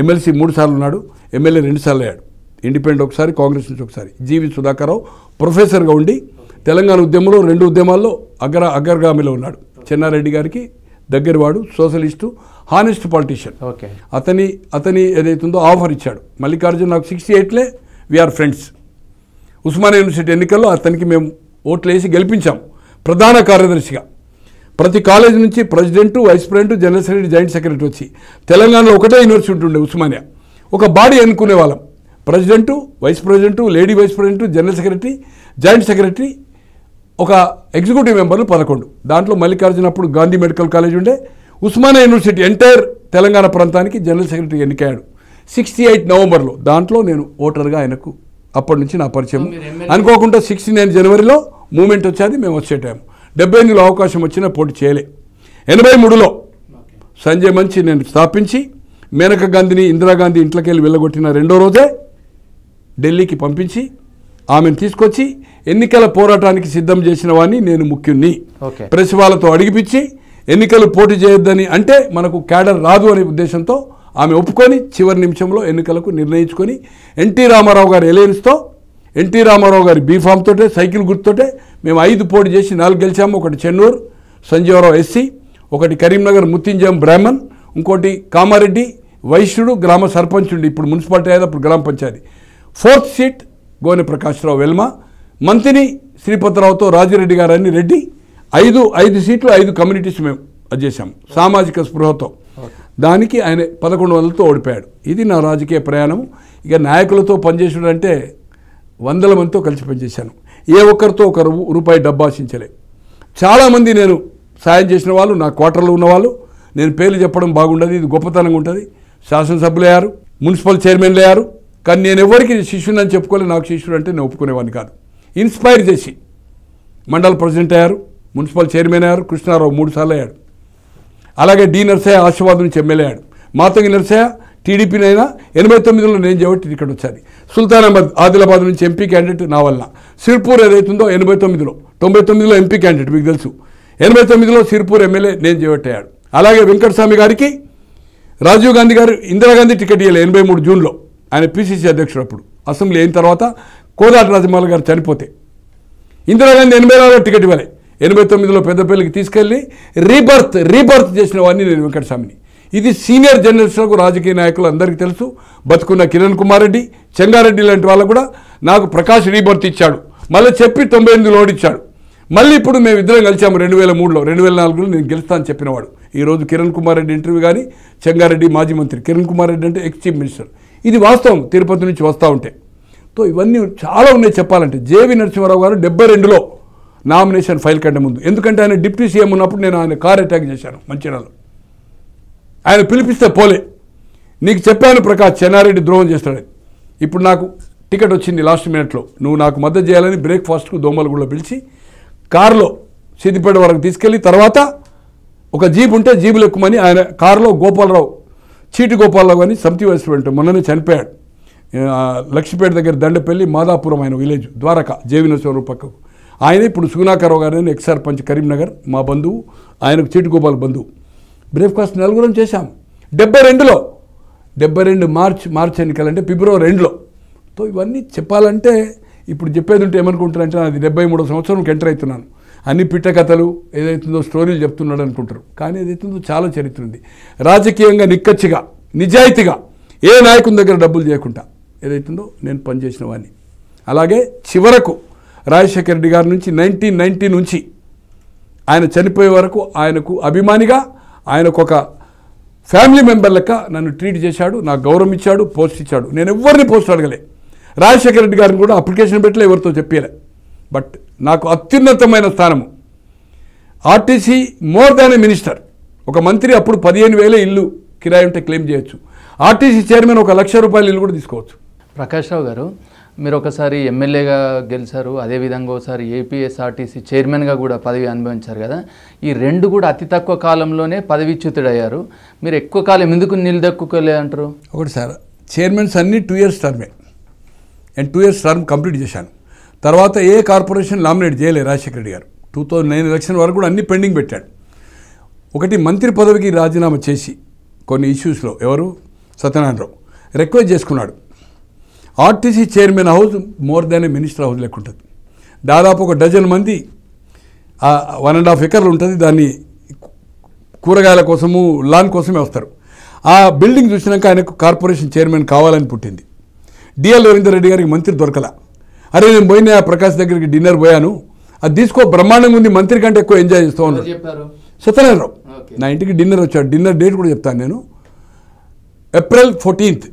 MLC మూడుసార్లు ఉన్నాడు ఎమ్మెల్యే రెండుసార్లు అయ్యాడు ఇండిపెండెంట్ ఒకసారి కాంగ్రెస్ నుంచి ఒకసారి జీవి సుధాకర్రావు ప్రొఫెసర్గా ఉండి తెలంగాణ ఉద్యమంలో రెండు ఉద్యమాల్లో అగ్ర అగ్రగామిలో ఉన్నాడు చెన్నారెడ్డి గారికి దగ్గరవాడు సోషలిస్టు హానెస్ట్ పాలిటీషియన్ అతని అతని ఏదైతుందో ఆఫర్ ఇచ్చాడు మల్లికార్జున్ నాకు సిక్స్టీ ఎయిట్లే వీఆర్ ఫ్రెండ్స్ ఉస్మాన్ యూనివర్సిటీ ఎన్నికల్లో అతనికి మేము ఓట్లు వేసి గెలిపించాం ప్రధాన కార్యదర్శిగా ప్రతి కాలేజ్ నుంచి president vice president general secretary joint secretary వచ్చి తెలంగాణలో ఒకటే యూనివర్సిటీ ఉండే ఉస్మానియా ఒక బాడీ అనుకునే వాళ్ళం president vice president lady vice president general secretary joint secretary ఒక ఎగ్జిక్యూటివ్ మెంబర్లు పదకొండు దాంట్లో మల్లికార్జున అప్పుడు గాంధీ మెడికల్ కాలేజ్ ఉండే ఉస్మానియా యూనివర్సిటీ ఎంటైర్ తెలంగాణ ప్రాంతానికి జనరల్ సెక్రటరీ ఎన్నికయ్యాడు సిక్స్టీ ఎయిట్ నవంబర్లో దాంట్లో నేను ఓటర్గా ఆయనకు అప్పటి నుంచి నా పరిచయం అనుకోకుండా సిక్స్టీ నైన్ జనవరిలో మూమెంట్ వచ్చేది మేము వచ్చేటాము డెబ్బై ఎనిమిదిలో అవకాశం వచ్చినా పోటీ చేయలే ఎనభై మూడులో సంజయ్ మంచి నేను స్థాపించి మేనకా గాంధీని ఇందిరాగాంధీ ఇంట్లోకి వెళ్ళి వెళ్ళగొట్టిన రెండో రోజే ఢిల్లీకి పంపించి ఆమెను తీసుకొచ్చి ఎన్నికల పోరాటానికి సిద్ధం చేసిన వాడిని నేను ముఖ్యుణ్ణి ప్రెస్ వాళ్ళతో అడిగిపించి ఎన్నికలు పోటీ చేయొద్దని అంటే మనకు క్యాడర్ రాదు అనే ఉద్దేశంతో ఆమె ఒప్పుకొని చివరి నిమిషంలో ఎన్నికలకు నిర్ణయించుకొని ఎన్టీ రామారావు గారి ఎలయన్స్తో ఎన్టీ రామారావు గారి బీఫామ్ తోటే సైకిల్ గుర్తుతోటే మేము ఐదు పోటీ చేసి నాలుగు గెలిచాము ఒకటి చెన్నూరు సంజీవరావు ఎస్సీ ఒకటి కరీంనగర్ ముత్తింజం బ్రాహ్మణ్ ఇంకోటి కామారెడ్డి వైశ్యుడు గ్రామ సర్పంచుడు ఇప్పుడు మున్సిపాలిటీ అయితే అప్పుడు గ్రామ పంచాయతీ ఫోర్త్ సీట్ గోనె ప్రకాశ్రావు వెల్మ మంత్రిని శ్రీపతిరావుతో రాజిరెడ్డి గారని రెడ్డి ఐదు ఐదు సీట్లు ఐదు కమ్యూనిటీస్ మేము అది చేశాము సామాజిక స్పృహతో దానికి ఆయన పదకొండు వందలతో ఓడిపోయాడు ఇది నా రాజకీయ ప్రయాణం ఇక నాయకులతో పనిచేసాడు అంటే వందల మందితో కలిసి పనిచేశాను ఏ ఒక్కరితో ఒక రూపాయి డబ్బు ఆశించలే చాలామంది నేను సాయం చేసిన వాళ్ళు నా క్వార్టర్లో ఉన్నవాళ్ళు నేను పేర్లు చెప్పడం బాగుండదు ఇది గొప్పతనంగా ఉంటుంది శాసనసభ్యులు అయ్యారు మున్సిపల్ చైర్మన్లు అయ్యారు కానీ నేను ఎవరికి శిష్యుని అని చెప్పుకోలేదు నాకు శిష్యుడు అంటే నేను ఒప్పుకునేవాడిని కాదు ఇన్స్పైర్ చేసి మండల ప్రెసిడెంట్ అయ్యారు మున్సిపల్ చైర్మన్ అయ్యారు కృష్ణారావు మూడుసార్లు అయ్యాడు అలాగే డి నర్సయ్య ఆశీర్వాద్ నుంచి ఎమ్మెల్యే అయ్యాడు మాతంగి నర్సయ్య టీడీపీనైనా ఎనభై తొమ్మిదిలో నేను చేయబట్టి ఇక్కడ వచ్చాను సుల్తాన్ అహ్మద్ ఆదిలాబాద్ నుంచి ఎంపీ క్యాండిడేట్ నా వల్ల సిర్పూర్ ఏదైతుందో ఎనభై తొమ్మిదిలో తొంభై తొమ్మిదిలో ఎంపీ క్యాండిడేట్ మీకు తెలుసు ఎనభై తొమ్మిదిలో సిర్పూర్ ఎమ్మెల్యే నేను చేపట్టాడు అలాగే వెంకటస్వామి గారికి రాజీవ్ గాంధీ గారు ఇందిరాగాంధీ టికెట్ ఇవ్వలే ఎనభై మూడు జూన్లో ఆయన పిసిసి అధ్యక్షుడు అప్పుడు అసెంబ్లీ అయిన తర్వాత కోదాటి రాజమౌళి గారు చనిపోతే ఇందిరాగాంధీ ఎనభై నాలుగులో టికెట్ ఇవ్వలే ఎనభై తొమ్మిదిలో పెద్దపల్లికి తీసుకెళ్ళి రీబర్త్ రీబర్త్ చేసిన వాడిని నేను వెంకటస్వామిని ఇది సీనియర్ జర్నలిస్టులకు రాజకీయ నాయకులు అందరికీ తెలుసు బతుకున్న కిరణ్ కుమార్ రెడ్డి చెంగారెడ్డి లాంటి వాళ్ళు కూడా నాకు ప్రకాష్ రీబర్త్ ఇచ్చాడు మళ్ళీ చెప్పి తొంభై ఎనిమిది లోడిచ్చాడు మళ్ళీ ఇప్పుడు మేము ఇద్దరం కలిసాము రెండు వేల మూడులో రెండు వేల నాలుగులో నేను గెలుస్తాను చెప్పినవాడు ఈరోజు కిరణ్ కుమార్ రెడ్డి ఇంటర్వ్యూ కానీ చెంగారెడ్డి మాజీ మంత్రి కిరణ్ కుమార్ రెడ్డి అంటే ఎక్స్ చీఫ్ మినిస్టర్ ఇది వాస్తవం తిరుపతి నుంచి వస్తూ ఉంటే తో ఇవన్నీ చాలా ఉన్నాయి చెప్పాలంటే జేవి నరసింహారావు గారు డెబ్బై రెండులో నామినేషన్ ఫైల్ కంటే ముందు ఎందుకంటే ఆయన డిప్యూటీ సీఎం ఉన్నప్పుడు నేను ఆయన కార్ అటాక్ చేశాను మంచిర్యాలలో ఆయన పిలిపిస్తే పోలే నీకు చెప్పాను ప్రకాష్ చెన్నారెడ్డి ద్రోహం చేస్తాడని ఇప్పుడు నాకు టికెట్ వచ్చింది లాస్ట్ మినిట్లో నువ్వు నాకు మద్దతు చేయాలని బ్రేక్ఫాస్ట్కు దోమలగూడలో పిలిచి కారులో సిద్దిపేట వరకు తీసుకెళ్ళి తర్వాత ఒక జీబు ఉంటే జీబులు ఎక్కుమని ఆయన కారులో గోపాలరావు చీటి గోపాలరావు అని సమితి వేసి మొన్ననే చనిపోయాడు లక్ష్మీపేట దగ్గర దండపల్లి మాదాపురం ఆయన విలేజ్ ద్వారక జేవినోత్సవం పక్కకు ఆయన ఇప్పుడు సుగుణాకరావు గారు ఎక్స్ సర్పంచ్ కరీంనగర్ మా బంధువు ఆయనకు చీటిగోపాల్ బంధువు బ్రేక్ఫాస్ట్ నలుగురం చేశాం డెబ్బై రెండులో డెబ్బై రెండు మార్చ్ మార్చ్ ఎన్నికలంటే ఫిబ్రవరి రెండులో తో ఇవన్నీ చెప్పాలంటే ఇప్పుడు చెప్పేది ఉంటే ఏమనుకుంటారంటే అది డెబ్బై మూడో సంవత్సరంకి ఎంటర్ అవుతున్నాను అన్ని పిట్ట కథలు ఏదైతుందో స్టోరీలు చెప్తున్నాడు అనుకుంటారు కానీ ఏదైతుందో చాలా చరిత్ర ఉంది రాజకీయంగా నిక్కచ్చిగా నిజాయితీగా ఏ నాయకుని దగ్గర డబ్బులు చేయకుండా ఏదైతుందో నేను పనిచేసిన వాడిని అలాగే చివరకు రాజశేఖర రెడ్డి గారి నుంచి నైన్టీన్ నైన్టీ నుంచి ఆయన చనిపోయే వరకు ఆయనకు అభిమానిగా ఆయనకు ఒక ఫ్యామిలీ మెంబర్ లెక్క నన్ను ట్రీట్ చేశాడు నాకు గౌరవం ఇచ్చాడు పోస్ట్ ఇచ్చాడు నేను ఎవరిని పోస్ట్ అడగలే రాజశేఖర రెడ్డి గారిని కూడా అప్లికేషన్ పెట్టలే ఎవరితో చెప్పలే బట్ నాకు అత్యున్నతమైన స్థానము RTC more than a minister ఒక మంత్రి అప్పుడు పదిహేను వేలే ఇల్లు కిరాయి ఉంటే క్లెయిమ్ చేయొచ్చు ఆర్టీసీ చైర్మన్ ఒక లక్ష రూపాయల ఇల్లు కూడా తీసుకోవచ్చు ప్రకాష్ రావు గారు మీరు ఒకసారి ఎమ్మెల్యేగా గెలిచారు అదేవిధంగా ఒకసారి ఏపీఎస్ఆర్టీసీ చైర్మన్గా కూడా పదవి అనుభవించారు కదా ఈ రెండు కూడా అతి తక్కువ కాలంలోనే పదవిచ్యుతుడయ్యారు మీరు ఎక్కువ కాలం ఎందుకు అంటారు ఒకటి సార్ చైర్మన్స్ అన్ని టూ ఇయర్స్ టర్మే and two years term complete చేశాను తర్వాత ఏ కార్పొరేషన్ నామినేట్ చేయలేదు రాజశేఖర రెడ్డి గారు టూ థౌజండ్ నైన్ ఎలక్షన్ వరకు కూడా అన్ని పెండింగ్ పెట్టాడు ఒకటి మంత్రి పదవికి రాజీనామా చేసి కొన్ని ఇష్యూస్లో ఎవరు సత్యనారాయణరావు రిక్వెస్ట్ చేసుకున్నాడు RTC chairman house more than minister house లెక్క ఉంటుంది దాదాపు ఒక డజన్ మంది వన్ అండ్ హాఫ్ ఎకర్లు ఉంటుంది దాన్ని కూరగాయల కోసము లాన్ కోసమే వస్తారు ఆ బిల్డింగ్ చూసినాక ఆయనకు కార్పొరేషన్ చైర్మన్ కావాలని పుట్టింది డిఎల్ రవీందర్ రెడ్డి గారికి మంత్రి దొరకల అరే నేను పోయిన ప్రకాష్ దగ్గరికి డిన్నర్ పోయాను అది తీసుకో బ్రహ్మాండంగా ఉంది మంత్రి కంటే ఎక్కువ ఎంజాయ్ చేస్తూ ఉన్నాడు సత్యనారాయణరావు నా ఇంటికి డిన్నర్ వచ్చాడు డిన్నర్ డేట్ కూడా చెప్తాను నేను ఏప్రిల్ ఫోర్టీన్త్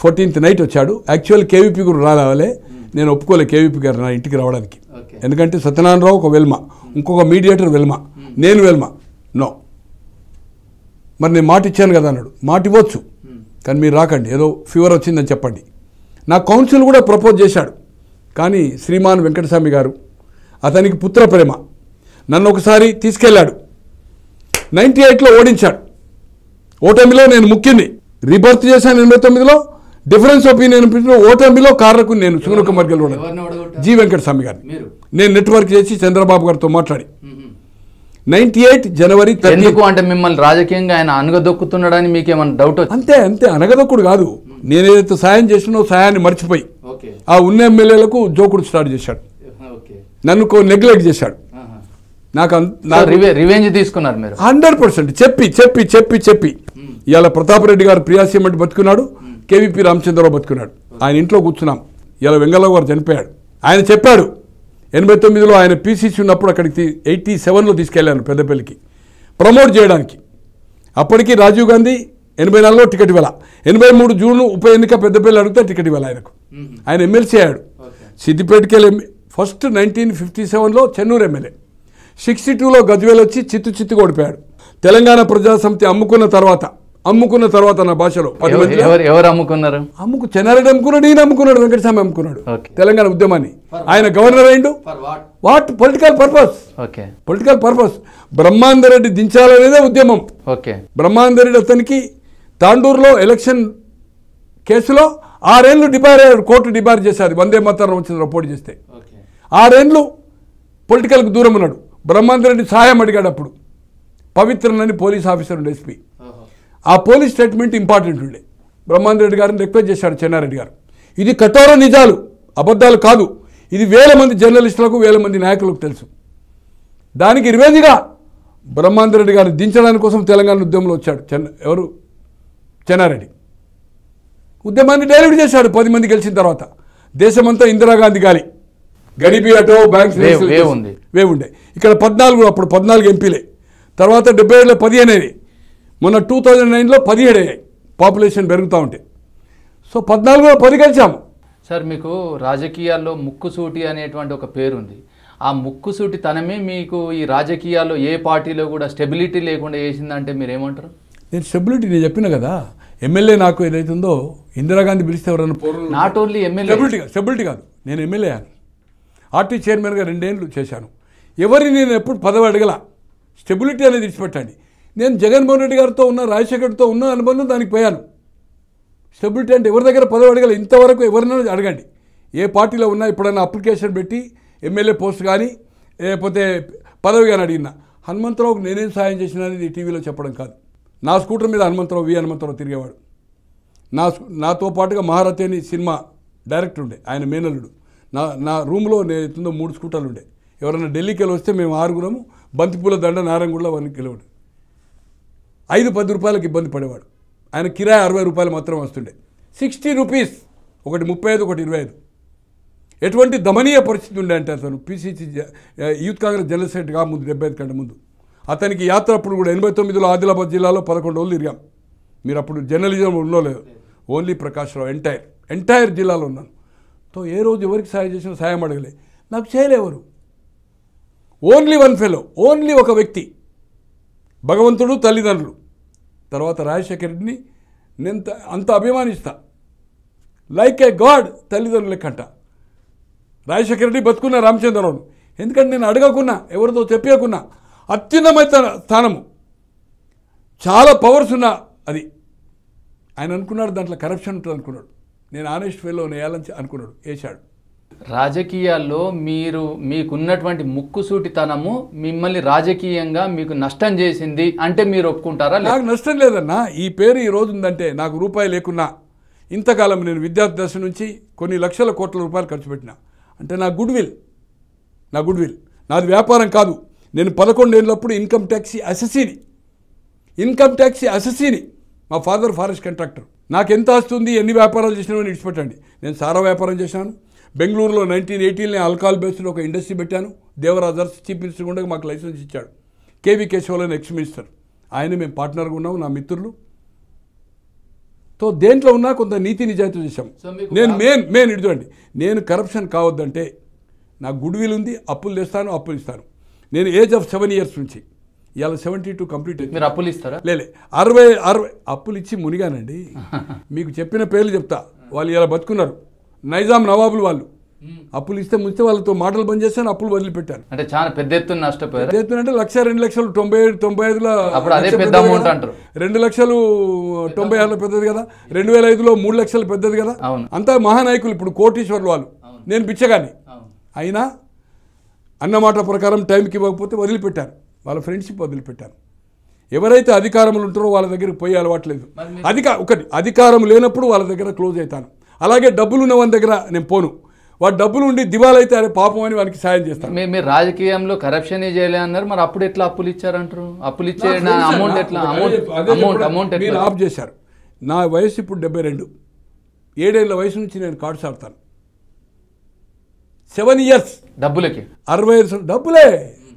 ఫోర్టీన్త్ నైట్ వచ్చాడు యాక్చువల్ కేవీపీ గురు రావాలి నేను ఒప్పుకోలే కేవీపీ గారు నా ఇంటికి రావడానికి ఎందుకంటే సత్యనారాయణరావు ఒక వెల్మ hmm. ఇంకొక మీడియేటర్ వెల్మ hmm. నేను వెల్మ నో మరి నేను మాట ఇచ్చాను కదా అన్నాడు మాట ఇవ్వచ్చు hmm. కానీ మీరు రాకండి ఏదో ఫీవర్ వచ్చిందని చెప్పండి నా కౌన్సిల్ కూడా ప్రపోజ్ చేశాడు కానీ శ్రీమాన్ వెంకటస్వామి గారు అతనికి పుత్ర ప్రేమ నన్ను ఒకసారి తీసుకెళ్ళాడు నైంటీ ఎయిట్లో ఓడించాడు ఓటమిలో నేను ముక్కింది రిబర్త్ చేశాను ఎనభై తొమ్మిదిలో డిఫరెన్స్ ఒపీనియన్ ఓటమిలో కారణకు నేను సుగుణకుమార్ గెలవడం జీ వెంకటస్వామి గారిని నేను నెట్వర్క్ చేసి చంద్రబాబు గారితో మాట్లాడి నైన్టీ ఎయిట్ జనవరి ఎందుకు అంటే మిమ్మల్ని రాజకీయంగా ఆయన అనగదొక్కుతున్నాడని మీకేమైనా డౌట్ అంతే అంతే అనగదొక్కుడు కాదు నేను ఏదైతే సాయం చేసినో సాయాన్ని మర్చిపోయి ఆ ఉన్న ఎమ్మెల్యేలకు జోకుడు స్టార్ట్ చేశాడు నన్ను నెగ్లెక్ట్ చేశాడు నాకు రివేంజ్ తీసుకున్నారు మీరు హండ్రెడ్ పర్సెంట్ చెప్పి చెప్పి చెప్పి చెప్పి ఇవాళ ప్రతాపరెడ్డి గారు మట్టి బతుకున్నాడు కేవీపీ రామచంద్రరావు బతుకున్నాడు ఆయన ఇంట్లో కూర్చున్నాం ఇలా వెంగళరావు గారు చనిపోయాడు ఆయన చెప్పాడు ఎనభై తొమ్మిదిలో ఆయన పీసీసీ ఉన్నప్పుడు అక్కడికి ఎయిటీ సెవెన్లో తీసుకెళ్ళాను పెద్దపల్లికి ప్రమోట్ చేయడానికి అప్పటికి రాజీవ్ గాంధీ ఎనభై నాలుగులో టికెట్ ఇవ్వాల ఎనభై మూడు జూన్ ఉప ఎన్నిక పెద్దపల్లి అడిగితే టికెట్ ఇవ్వాలి ఆయనకు ఆయన ఎమ్మెల్సీ అయ్యాడు వెళ్ళి ఫస్ట్ నైన్టీన్ ఫిఫ్టీ సెవెన్లో చెన్నూరు ఎమ్మెల్యే సిక్స్టీ టూలో గజ్వేల్ వచ్చి చిత్తు చిత్తు ఓడిపోయాడు తెలంగాణ ప్రజాసమితి అమ్ముకున్న తర్వాత అమ్ముకున్న తర్వాత నా భాషలో ఎవరు అమ్ముకున్నారు అమ్ముకు చెన్నారెడ్డి అమ్ముకున్నాడు ఈయన అమ్ముకున్నాడు వెంకటస్వామి అమ్ముకున్నాడు తెలంగాణ ఉద్యమాన్ని ఆయన గవర్నర్ అయిండు what political purpose political purpose Brahmananda Reddy దించాలనేదే ఉద్యమం బ్రహ్మాందరెడ్డి అతనికి తాండూరులో ఎలక్షన్ కేసులో ఆరేళ్ళు డిపార్ అయ్యాడు కోర్టు డిపార్ చేశారు వందే మాత్రం వచ్చిన రిపోర్ట్ చేస్తే ఆరేళ్ళు పొలిటికల్కి దూరం ఉన్నాడు బ్రహ్మాందరెడ్డి సహాయం అడిగాడు అప్పుడు పవిత్రనని పోలీస్ ఆఫీసర్ ఎస్పీ ఆ పోలీస్ స్టేట్మెంట్ ఇంపార్టెంట్ ఉండే బ్రహ్మాండ్ రెడ్డి గారిని రిక్వెస్ట్ చేశాడు చెన్నారెడ్డి గారు ఇది కఠోర నిజాలు అబద్ధాలు కాదు ఇది వేల మంది జర్నలిస్టులకు వేల మంది నాయకులకు తెలుసు దానికి రివేజ్గా బ్రహ్మాండ్ రెడ్డి గారిని దించడానికి కోసం తెలంగాణ ఉద్యమంలో వచ్చాడు చెన్న ఎవరు చెన్నారెడ్డి ఉద్యమాన్ని డైరెక్ట్ చేశాడు పది మంది గెలిచిన తర్వాత దేశమంతా ఇందిరాగాంధీ గాలి గడిపి అటో బ్యాంక్ వేవుండే ఇక్కడ పద్నాలుగు అప్పుడు పద్నాలుగు ఎంపీలే తర్వాత డెబ్బై ఏళ్ళ అనేది మొన్న టూ థౌజండ్ నైన్లో పదిహేడు అయ్యాయి పాపులేషన్ పెరుగుతూ ఉంటే సో పద్నాలుగులో పది కలిసాము సార్ మీకు రాజకీయాల్లో ముక్కుసూటి అనేటువంటి ఒక పేరుంది ఆ ముక్కుసూటి తనమే మీకు ఈ రాజకీయాల్లో ఏ పార్టీలో కూడా స్టెబిలిటీ లేకుండా వేసిందంటే మీరు ఏమంటారు నేను స్టెబిలిటీ నేను చెప్పిన కదా ఎమ్మెల్యే నాకు ఏదైతుందో ఇందిరాగాంధీ పిలిస్తే ఎవరైనా పోరు నాట్ ఓన్లీ ఎమ్మెల్యే స్టెబిలిటీ కాదు స్టెబిలిటీ కాదు నేను ఎమ్మెల్యే అని ఆర్టీ చైర్మన్గా రెండేళ్ళు చేశాను ఎవరిని నేను ఎప్పుడు పదవి అడగల స్టెబిలిటీ అనేది ఇచ్చిపెట్టండి నేను జగన్మోహన్ రెడ్డి గారితో ఉన్న రాజశేఖర్తో ఉన్న అనుబంధం దానికి పోయాను స్టెబిలిటీ అంటే ఎవరి దగ్గర పదవి అడగాలి ఇంతవరకు ఎవరినైనా అడగండి ఏ పార్టీలో ఉన్నా ఎప్పుడైనా అప్లికేషన్ పెట్టి ఎమ్మెల్యే పోస్ట్ కానీ లేకపోతే పదవి కానీ అడిగిన హనుమంతరావుకు నేనేం సాయం చేసినది టీవీలో చెప్పడం కాదు నా స్కూటర్ మీద హనుమంతరావు వి హనుమంతరావు తిరిగేవాడు నా నాతో పాటుగా మహారథి అని సినిమా డైరెక్టర్ ఉండే ఆయన మేనల్లుడు నా నా రూమ్లో నేను మూడు స్కూటర్లు ఉండే ఎవరైనా ఢిల్లీకి వెళ్ళి వస్తే మేము ఆరుగురము బంతిపూల దండ నారాయణగూడలో వారికి వెళ్ళేవాడు ఐదు పది రూపాయలకు ఇబ్బంది పడేవాడు ఆయన కిరాయి అరవై రూపాయలు మాత్రం వస్తుండే సిక్స్టీ రూపీస్ ఒకటి ముప్పై ఐదు ఒకటి ఇరవై ఐదు ఎటువంటి దమనీయ పరిస్థితి ఉండే అంటే అతను పిసిసి యూత్ కాంగ్రెస్ జనరల్ సెక్రటరీగా ముందు డెబ్బై ఐదు కంటే ముందు అతనికి యాత్ర అప్పుడు కూడా ఎనభై తొమ్మిదిలో ఆదిలాబాద్ జిల్లాలో పదకొండు రోజులు తిరిగాం మీరు అప్పుడు జర్నలిజం ఉండలేదు ఓన్లీ ప్రకాశ్రావు ఎంటైర్ ఎంటైర్ జిల్లాలో ఉన్నాను తో ఏ రోజు ఎవరికి సాయం చేసినా సాయం అడగలే నాకు చేయలేవరు ఓన్లీ వన్ ఫెలో ఓన్లీ ఒక వ్యక్తి భగవంతుడు తల్లిదండ్రులు తర్వాత రాజశేఖర రెడ్డిని నేను అంత అభిమానిస్తా లైక్ ఏ గాడ్ తల్లిదండ్రుల కంట రాజశేఖర బతుకున్న రామచంద్రరావు ఎందుకంటే నేను అడగకున్నా ఎవరితో చెప్పకున్నా అత్యున్నమైన స్థానము చాలా పవర్స్ ఉన్న అది ఆయన అనుకున్నాడు దాంట్లో కరప్షన్ ఉంటుంది అనుకున్నాడు నేను ఆనెస్ట్ వేలో వేయాలని అనుకున్నాడు వేశాడు రాజకీయాల్లో మీరు మీకున్నటువంటి ముక్కుసూటితనము మిమ్మల్ని రాజకీయంగా మీకు నష్టం చేసింది అంటే మీరు ఒప్పుకుంటారా నాకు నష్టం లేదన్నా ఈ పేరు ఈ రోజు ఉందంటే నాకు రూపాయి లేకున్నా ఇంతకాలం నేను విద్యార్థి దశ నుంచి కొన్ని లక్షల కోట్ల రూపాయలు ఖర్చు పెట్టిన అంటే నా గుడ్ విల్ నా గుడ్ విల్ నాది వ్యాపారం కాదు నేను పదకొండు ఏళ్ళప్పుడు ఇన్కమ్ ట్యాక్సీ అసెసీని ఇన్కమ్ ట్యాక్సీ అసెసీని మా ఫాదర్ ఫారెస్ట్ కంట్రాక్టర్ నాకు ఎంత వస్తుంది ఎన్ని వ్యాపారాలు చేసినా విడిచిపెట్టండి నేను సారా వ్యాపారం చేశాను బెంగళూరులో నైన్టీన్ ఎయిటీన్లో ఆల్కహాల్ బేస్డ్ ఒక ఇండస్ట్రీ పెట్టాను దేవరాజర్స్ చీఫ్ మినిస్టర్ ఉండగా మాకు లైసెన్స్ ఇచ్చాడు కేవీ కేశవలైన ఎక్స్ మినిస్టర్ ఆయన మేము పార్ట్నర్గా ఉన్నాము నా మిత్రులు తో దేంట్లో ఉన్నా కొంత నీతి నిజాయితీ చేశాం నేను మెయిన్ మెయిన్ ఇడుదండి నేను కరప్షన్ కావద్దంటే నాకు గుడ్ విల్ ఉంది అప్పులు తెస్తాను అప్పులు ఇస్తాను నేను ఏజ్ ఆఫ్ సెవెన్ ఇయర్స్ నుంచి ఇవాళ సెవెంటీ టూ కంప్లీట్ మీరు అప్పులు ఇస్తారా లేలే అరవై అరవై అప్పులు ఇచ్చి మునిగానండి <laughs> మీకు చెప్పిన పేర్లు చెప్తా వాళ్ళు ఇలా బతుకున్నారు నైజాం నవాబులు వాళ్ళు అప్పులు ఇస్తే ముంచే వాళ్ళతో మాటలు బంద్ చేశాను అప్పులు వదిలిపెట్టాను అంటే చాలా పెద్ద ఎత్తున నష్టపోయారు అంటే లక్ష రెండు లక్షలు తొంభై తొంభై ఐదులో పెద్ద అమౌంట్ అంటారు రెండు లక్షలు తొంభై ఆరులో పెద్దది కదా రెండు వేల ఐదులో మూడు లక్షలు పెద్దది కదా అంతా మహానాయకులు ఇప్పుడు కోటీశ్వర్లు వాళ్ళు నేను పిచ్చగాని అయినా అన్నమాట ప్రకారం టైంకి ఇవ్వకపోతే వదిలిపెట్టాను వాళ్ళ ఫ్రెండ్షిప్ వదిలిపెట్టాను ఎవరైతే అధికారంలో ఉంటారో వాళ్ళ దగ్గరికి పోయి అలవాట్లేదు అధిక ఒకటి అధికారం లేనప్పుడు వాళ్ళ దగ్గర క్లోజ్ అవుతాను అలాగే డబ్బులు ఉన్న వాళ్ళ దగ్గర నేను పోను వాడు డబ్బులు ఉండి అయితే అరే పాపం అని వానికి సాయం చేస్తాను మీరు రాజకీయంలో కరప్షన్ చేయలే అన్నారు మరి అప్పుడు ఎట్లా అప్పులు ఇచ్చారంటారు అప్పులు ఇచ్చే అమౌంట్ ఎట్లా అమౌంట్ అమౌంట్ అమౌంట్ మీరు ఆఫ్ చేశారు నా వయసు ఇప్పుడు డెబ్బై రెండు ఏడేళ్ళ వయసు నుంచి నేను కార్డ్స్ ఆడతాను సెవెన్ ఇయర్స్ డబ్బులకి అరవై డబ్బులే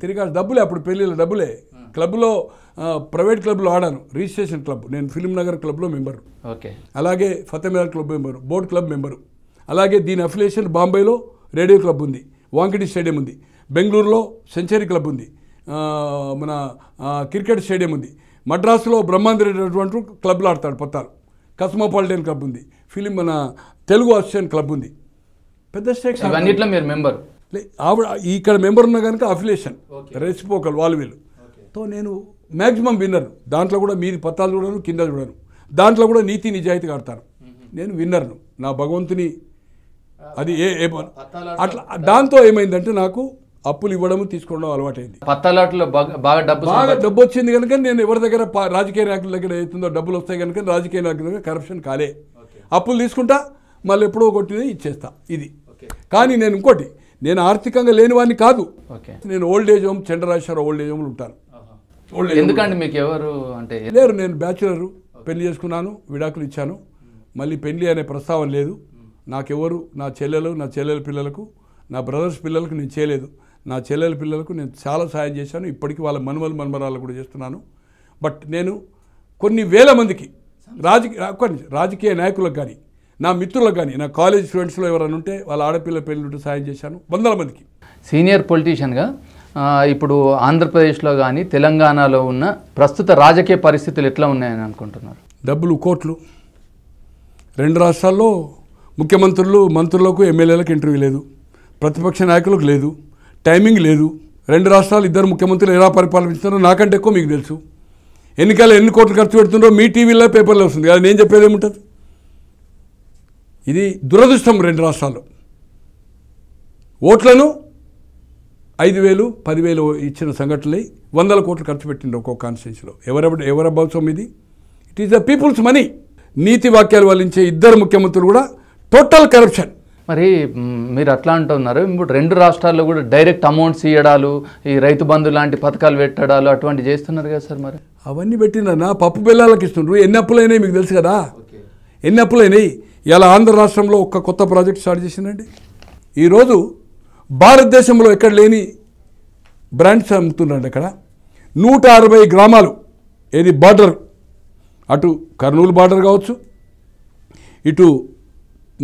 తిరిగి డబ్బులే అప్పుడు పెళ్ళిళ్ళ డబ్బులే క్లబ్లో ప్రైవేట్ క్లబ్లో ఆడాను రిజిస్ట్రేషన్ క్లబ్ నేను ఫిలిం నగర్ క్లబ్లో మెంబరు ఓకే అలాగే ఫతేమీనార్ club member board club member అలాగే దీని అఫిలియేషన్ బాంబేలో రేడియో క్లబ్ ఉంది వాంకిడి స్టేడియం ఉంది బెంగళూరులో సెంచరీ క్లబ్ ఉంది మన క్రికెట్ స్టేడియం ఉంది మద్రాసులో బ్రహ్మాంద్ర క్లబ్లు క్లబ్లో ఆడతాడు పొత్తాలు కస్మోపాలిటన్ క్లబ్ ఉంది ఫిలిం మన తెలుగు అసోసియేషన్ క్లబ్ ఉంది పెద్ద స్టేక్స్ మీరు మెంబర్ ఆవిడ ఇక్కడ మెంబర్ ఉన్న కనుక అఫిలియేషన్ రెసిపోకల్ వాళ్ళు వీళ్ళు తో నేను మ్యాక్సిమం విన్నర్ దాంట్లో కూడా మీది పత్రాలు చూడను కింద చూడను దాంట్లో కూడా నీతి నిజాయితీ కడతారు నేను విన్నర్ను నా భగవంతుని అది ఏ ఏ అట్లా దాంతో ఏమైందంటే నాకు అప్పులు ఇవ్వడము తీసుకోవడం అలవాటైంది పత్తాలాట్లో బాగా డబ్బు బాగా డబ్బు వచ్చింది కనుక నేను ఎవరి దగ్గర రాజకీయ నాయకుల దగ్గర అవుతుందో డబ్బులు వస్తాయి కనుక రాజకీయ నాయకుల దగ్గర కరప్షన్ కాలే అప్పులు తీసుకుంటా మళ్ళీ ఎప్పుడో ఒకటి ఇచ్చేస్తా ఇది కానీ నేను ఇంకోటి నేను ఆర్థికంగా లేనివాడిని కాదు నేను old age home Chandarajeshwara old age హోమ్లు ఉంటాను ఎందుకండి మీకు ఎవరు అంటే లేరు నేను బ్యాచులర్ పెళ్లి చేసుకున్నాను విడాకులు ఇచ్చాను మళ్ళీ పెళ్లి అనే ప్రస్తావన లేదు నాకెవరు నా చెల్లెలు నా చెల్లెల పిల్లలకు నా బ్రదర్స్ పిల్లలకు నేను చేయలేదు నా చెల్లెల పిల్లలకు నేను చాలా సాయం చేశాను ఇప్పటికీ వాళ్ళ మనుమలు మనుమరాలు కూడా చేస్తున్నాను బట్ నేను కొన్ని వేల మందికి రాజకీయ రాజకీయ నాయకులకు కానీ నా మిత్రులకు కానీ నా కాలేజ్ స్టూడెంట్స్లో ఎవరైనా ఉంటే వాళ్ళ ఆడపిల్ల పెళ్ళి సాయం చేశాను వందల మందికి సీనియర్ పొలిటీషియన్గా ఇప్పుడు ఆంధ్రప్రదేశ్లో కానీ తెలంగాణలో ఉన్న ప్రస్తుత రాజకీయ పరిస్థితులు ఎట్లా ఉన్నాయని అనుకుంటున్నారు డబ్బులు కోట్లు రెండు రాష్ట్రాల్లో ముఖ్యమంత్రులు మంత్రులకు ఎమ్మెల్యేలకు ఇంటర్వ్యూ లేదు ప్రతిపక్ష నాయకులకు లేదు టైమింగ్ లేదు రెండు రాష్ట్రాలు ఇద్దరు ముఖ్యమంత్రులు ఎలా పరిపాలించారో నాకంటే ఎక్కువ మీకు తెలుసు ఎన్నికలు ఎన్ని కోట్లు ఖర్చు పెడుతుందో మీ టీవీలో పేపర్లో వస్తుంది కానీ నేను చెప్పేది ఏముంటుంది ఇది దురదృష్టం రెండు రాష్ట్రాల్లో ఓట్లను ఐదు వేలు పదివేలు ఇచ్చిన సంఘటనలై వందల కోట్లు ఖర్చు పెట్టిండ్రు ఒక్కొక్క కాన్స్టిట్యూన్సీలో ఎవరెవరు ఎవరు అభావం ఇది it is the people's money నీతి వాక్యాలు వల్లించే ఇద్దరు ముఖ్యమంత్రులు కూడా టోటల్ కరప్షన్ మరి మీరు అట్లా అంటున్నారు ఇప్పుడు రెండు రాష్ట్రాల్లో కూడా డైరెక్ట్ అమౌంట్స్ ఇవ్వడాలు ఈ రైతు బంధు లాంటి పథకాలు పెట్టడాలు అటువంటి చేస్తున్నారు కదా సార్ మరి అవన్నీ పెట్టిందన్నా పప్పు బిల్లాలకు ఇస్తుండ్రు ఎన్ని అప్పులైనాయి మీకు తెలుసు కదా ఎన్ని అప్పులైనాయి ఇలా ఆంధ్ర రాష్ట్రంలో ఒక్క కొత్త ప్రాజెక్ట్ స్టార్ట్ చేసిందండి ఈరోజు భారతదేశంలో ఎక్కడ లేని బ్రాండ్స్ అమ్ముతున్నాడు అక్కడ నూట అరవై గ్రామాలు ఏది బార్డర్ అటు కర్నూలు బార్డర్ కావచ్చు ఇటు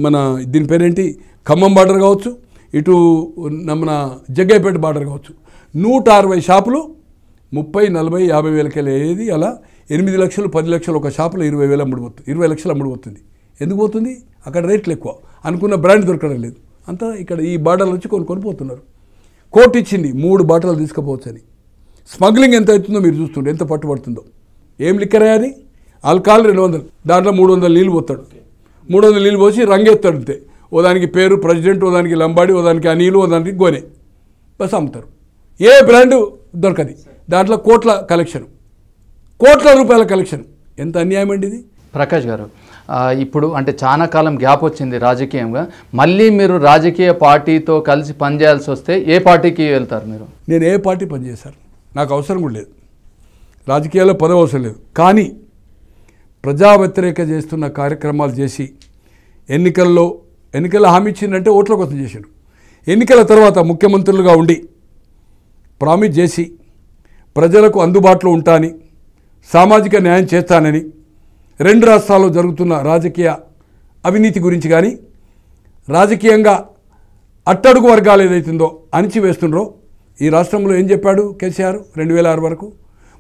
మన దీని పేరేంటి ఖమ్మం బార్డర్ కావచ్చు ఇటు మన జగ్గైపేట బార్డర్ కావచ్చు నూట అరవై షాపులు ముప్పై నలభై యాభై వేలకి వెళ్ళేది అలా ఎనిమిది లక్షలు పది లక్షలు ఒక షాపులో ఇరవై వేలు అమ్ముడుపోతుంది ఇరవై లక్షలు అమ్ముడుపోతుంది ఎందుకు పోతుంది అక్కడ రేట్లు ఎక్కువ అనుకున్న బ్రాండ్ దొరకడం లేదు అంతా ఇక్కడ ఈ బాటలు వచ్చి కొనుక్కొని పోతున్నారు కోర్టు ఇచ్చింది మూడు బాటలు తీసుకుపోవచ్చని స్మగ్లింగ్ ఎంత అవుతుందో మీరు చూస్తుండే ఎంత పట్టుబడుతుందో ఏం లిక్కరే అది ఆల్కహాల్ రెండు వందలు దాంట్లో మూడు వందలు నీళ్ళు పోతాడు మూడు వందలు నీళ్ళు పోసి రంగేస్తాడు అంతే ఓ దానికి పేరు ప్రెసిడెంట్ ఓ దానికి లంబాడి ఓ దానికి అనీలు ఓ దానికి గోనె బస్ అమ్ముతారు ఏ బ్రాండు దొరకది దాంట్లో కోట్ల కలెక్షన్ కోట్ల రూపాయల కలెక్షన్ ఎంత అన్యాయం అండి ఇది ప్రకాష్ గారు ఇప్పుడు అంటే చాలా కాలం గ్యాప్ వచ్చింది రాజకీయంగా మళ్ళీ మీరు రాజకీయ పార్టీతో కలిసి పనిచేయాల్సి వస్తే ఏ పార్టీకి వెళ్తారు మీరు నేను ఏ పార్టీ పనిచేశారు నాకు అవసరం కూడా లేదు రాజకీయాల్లో పదవి అవసరం లేదు కానీ ప్రజా వ్యతిరేక చేస్తున్న కార్యక్రమాలు చేసి ఎన్నికల్లో ఎన్నికల హామీ ఇచ్చిందంటే ఓట్ల కోసం చేశాడు ఎన్నికల తర్వాత ముఖ్యమంత్రులుగా ఉండి ప్రామిస్ చేసి ప్రజలకు అందుబాటులో ఉంటానని సామాజిక న్యాయం చేస్తానని రెండు రాష్ట్రాల్లో జరుగుతున్న రాజకీయ అవినీతి గురించి కానీ రాజకీయంగా అట్టడుగు వర్గాలు ఏదైతుందో అణిచివేస్తుండ్రో ఈ రాష్ట్రంలో ఏం చెప్పాడు కేసీఆర్ రెండు వేల ఆరు వరకు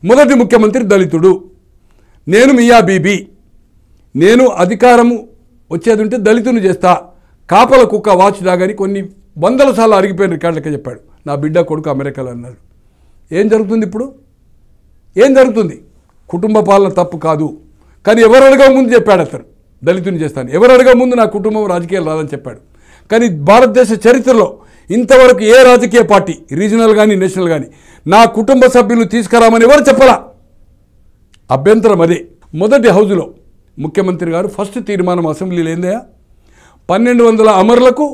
మొదటి ముఖ్యమంత్రి దళితుడు నేను మియా బీబీ నేను అధికారము వచ్చేది ఉంటే దళితుని చేస్తా కాపల కుక్క వాచ్ దాగని కొన్ని వందల సార్లు అరిగిపోయిన రికార్డులకే చెప్పాడు నా బిడ్డ కొడుకు అమెరికాలో అన్నాడు ఏం జరుగుతుంది ఇప్పుడు ఏం జరుగుతుంది కుటుంబ పాలన తప్పు కాదు కానీ ఎవరు అడగ ముందు చెప్పాడు అతను దళితుని చేస్తాను ఎవరు అడగ ముందు నా కుటుంబం రాజకీయాలు రాదని చెప్పాడు కానీ భారతదేశ చరిత్రలో ఇంతవరకు ఏ రాజకీయ పార్టీ రీజనల్ కానీ నేషనల్ కానీ నా కుటుంబ సభ్యులు తీసుకురామని ఎవరు చెప్పలా అభ్యంతరం అదే మొదటి హౌజ్లో ముఖ్యమంత్రి గారు ఫస్ట్ తీర్మానం అసెంబ్లీలో ఏందయా పన్నెండు వందల అమరులకు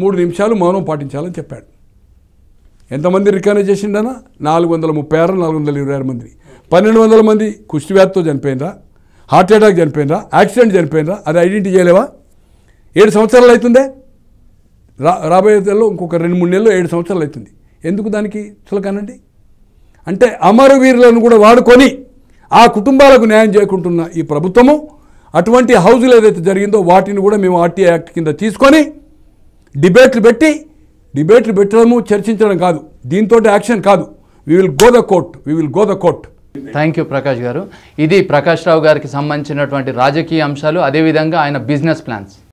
మూడు నిమిషాలు మౌనం పాటించాలని చెప్పాడు ఎంతమంది రికార్డ్ చేసిండనా నాలుగు వందల ముప్పై ఆరు నాలుగు వందల ఇరవై ఆరు మంది పన్నెండు వందల మంది కుష్టివ్యాధితో చనిపోయిందా హార్ట్ అటాక్ చనిపోయినరా యాక్సిడెంట్ చనిపోయినరా అది ఐడెంటిటీ చేయలేవా ఏడు సంవత్సరాలు అవుతుందే రా రాబోయే నెలలో ఇంకొక రెండు మూడు నెలలు ఏడు సంవత్సరాలు అవుతుంది ఎందుకు దానికి చులకనండి అంటే అమరవీరులను కూడా వాడుకొని ఆ కుటుంబాలకు న్యాయం చేయకుంటున్న ఈ ప్రభుత్వము అటువంటి హౌజులు ఏదైతే జరిగిందో వాటిని కూడా మేము ఆర్టీఐ యాక్ట్ కింద తీసుకొని డిబేట్లు పెట్టి డిబేట్లు పెట్టడము చర్చించడం కాదు దీంతో యాక్షన్ కాదు we will go the court we will go the court thank you Prakash garu ఇది ప్రకాష్ రావు గారికి సంబంధించినటువంటి రాజకీయ అంశాలు అదేవిధంగా ఆయన బిజినెస్ ప్లాన్స్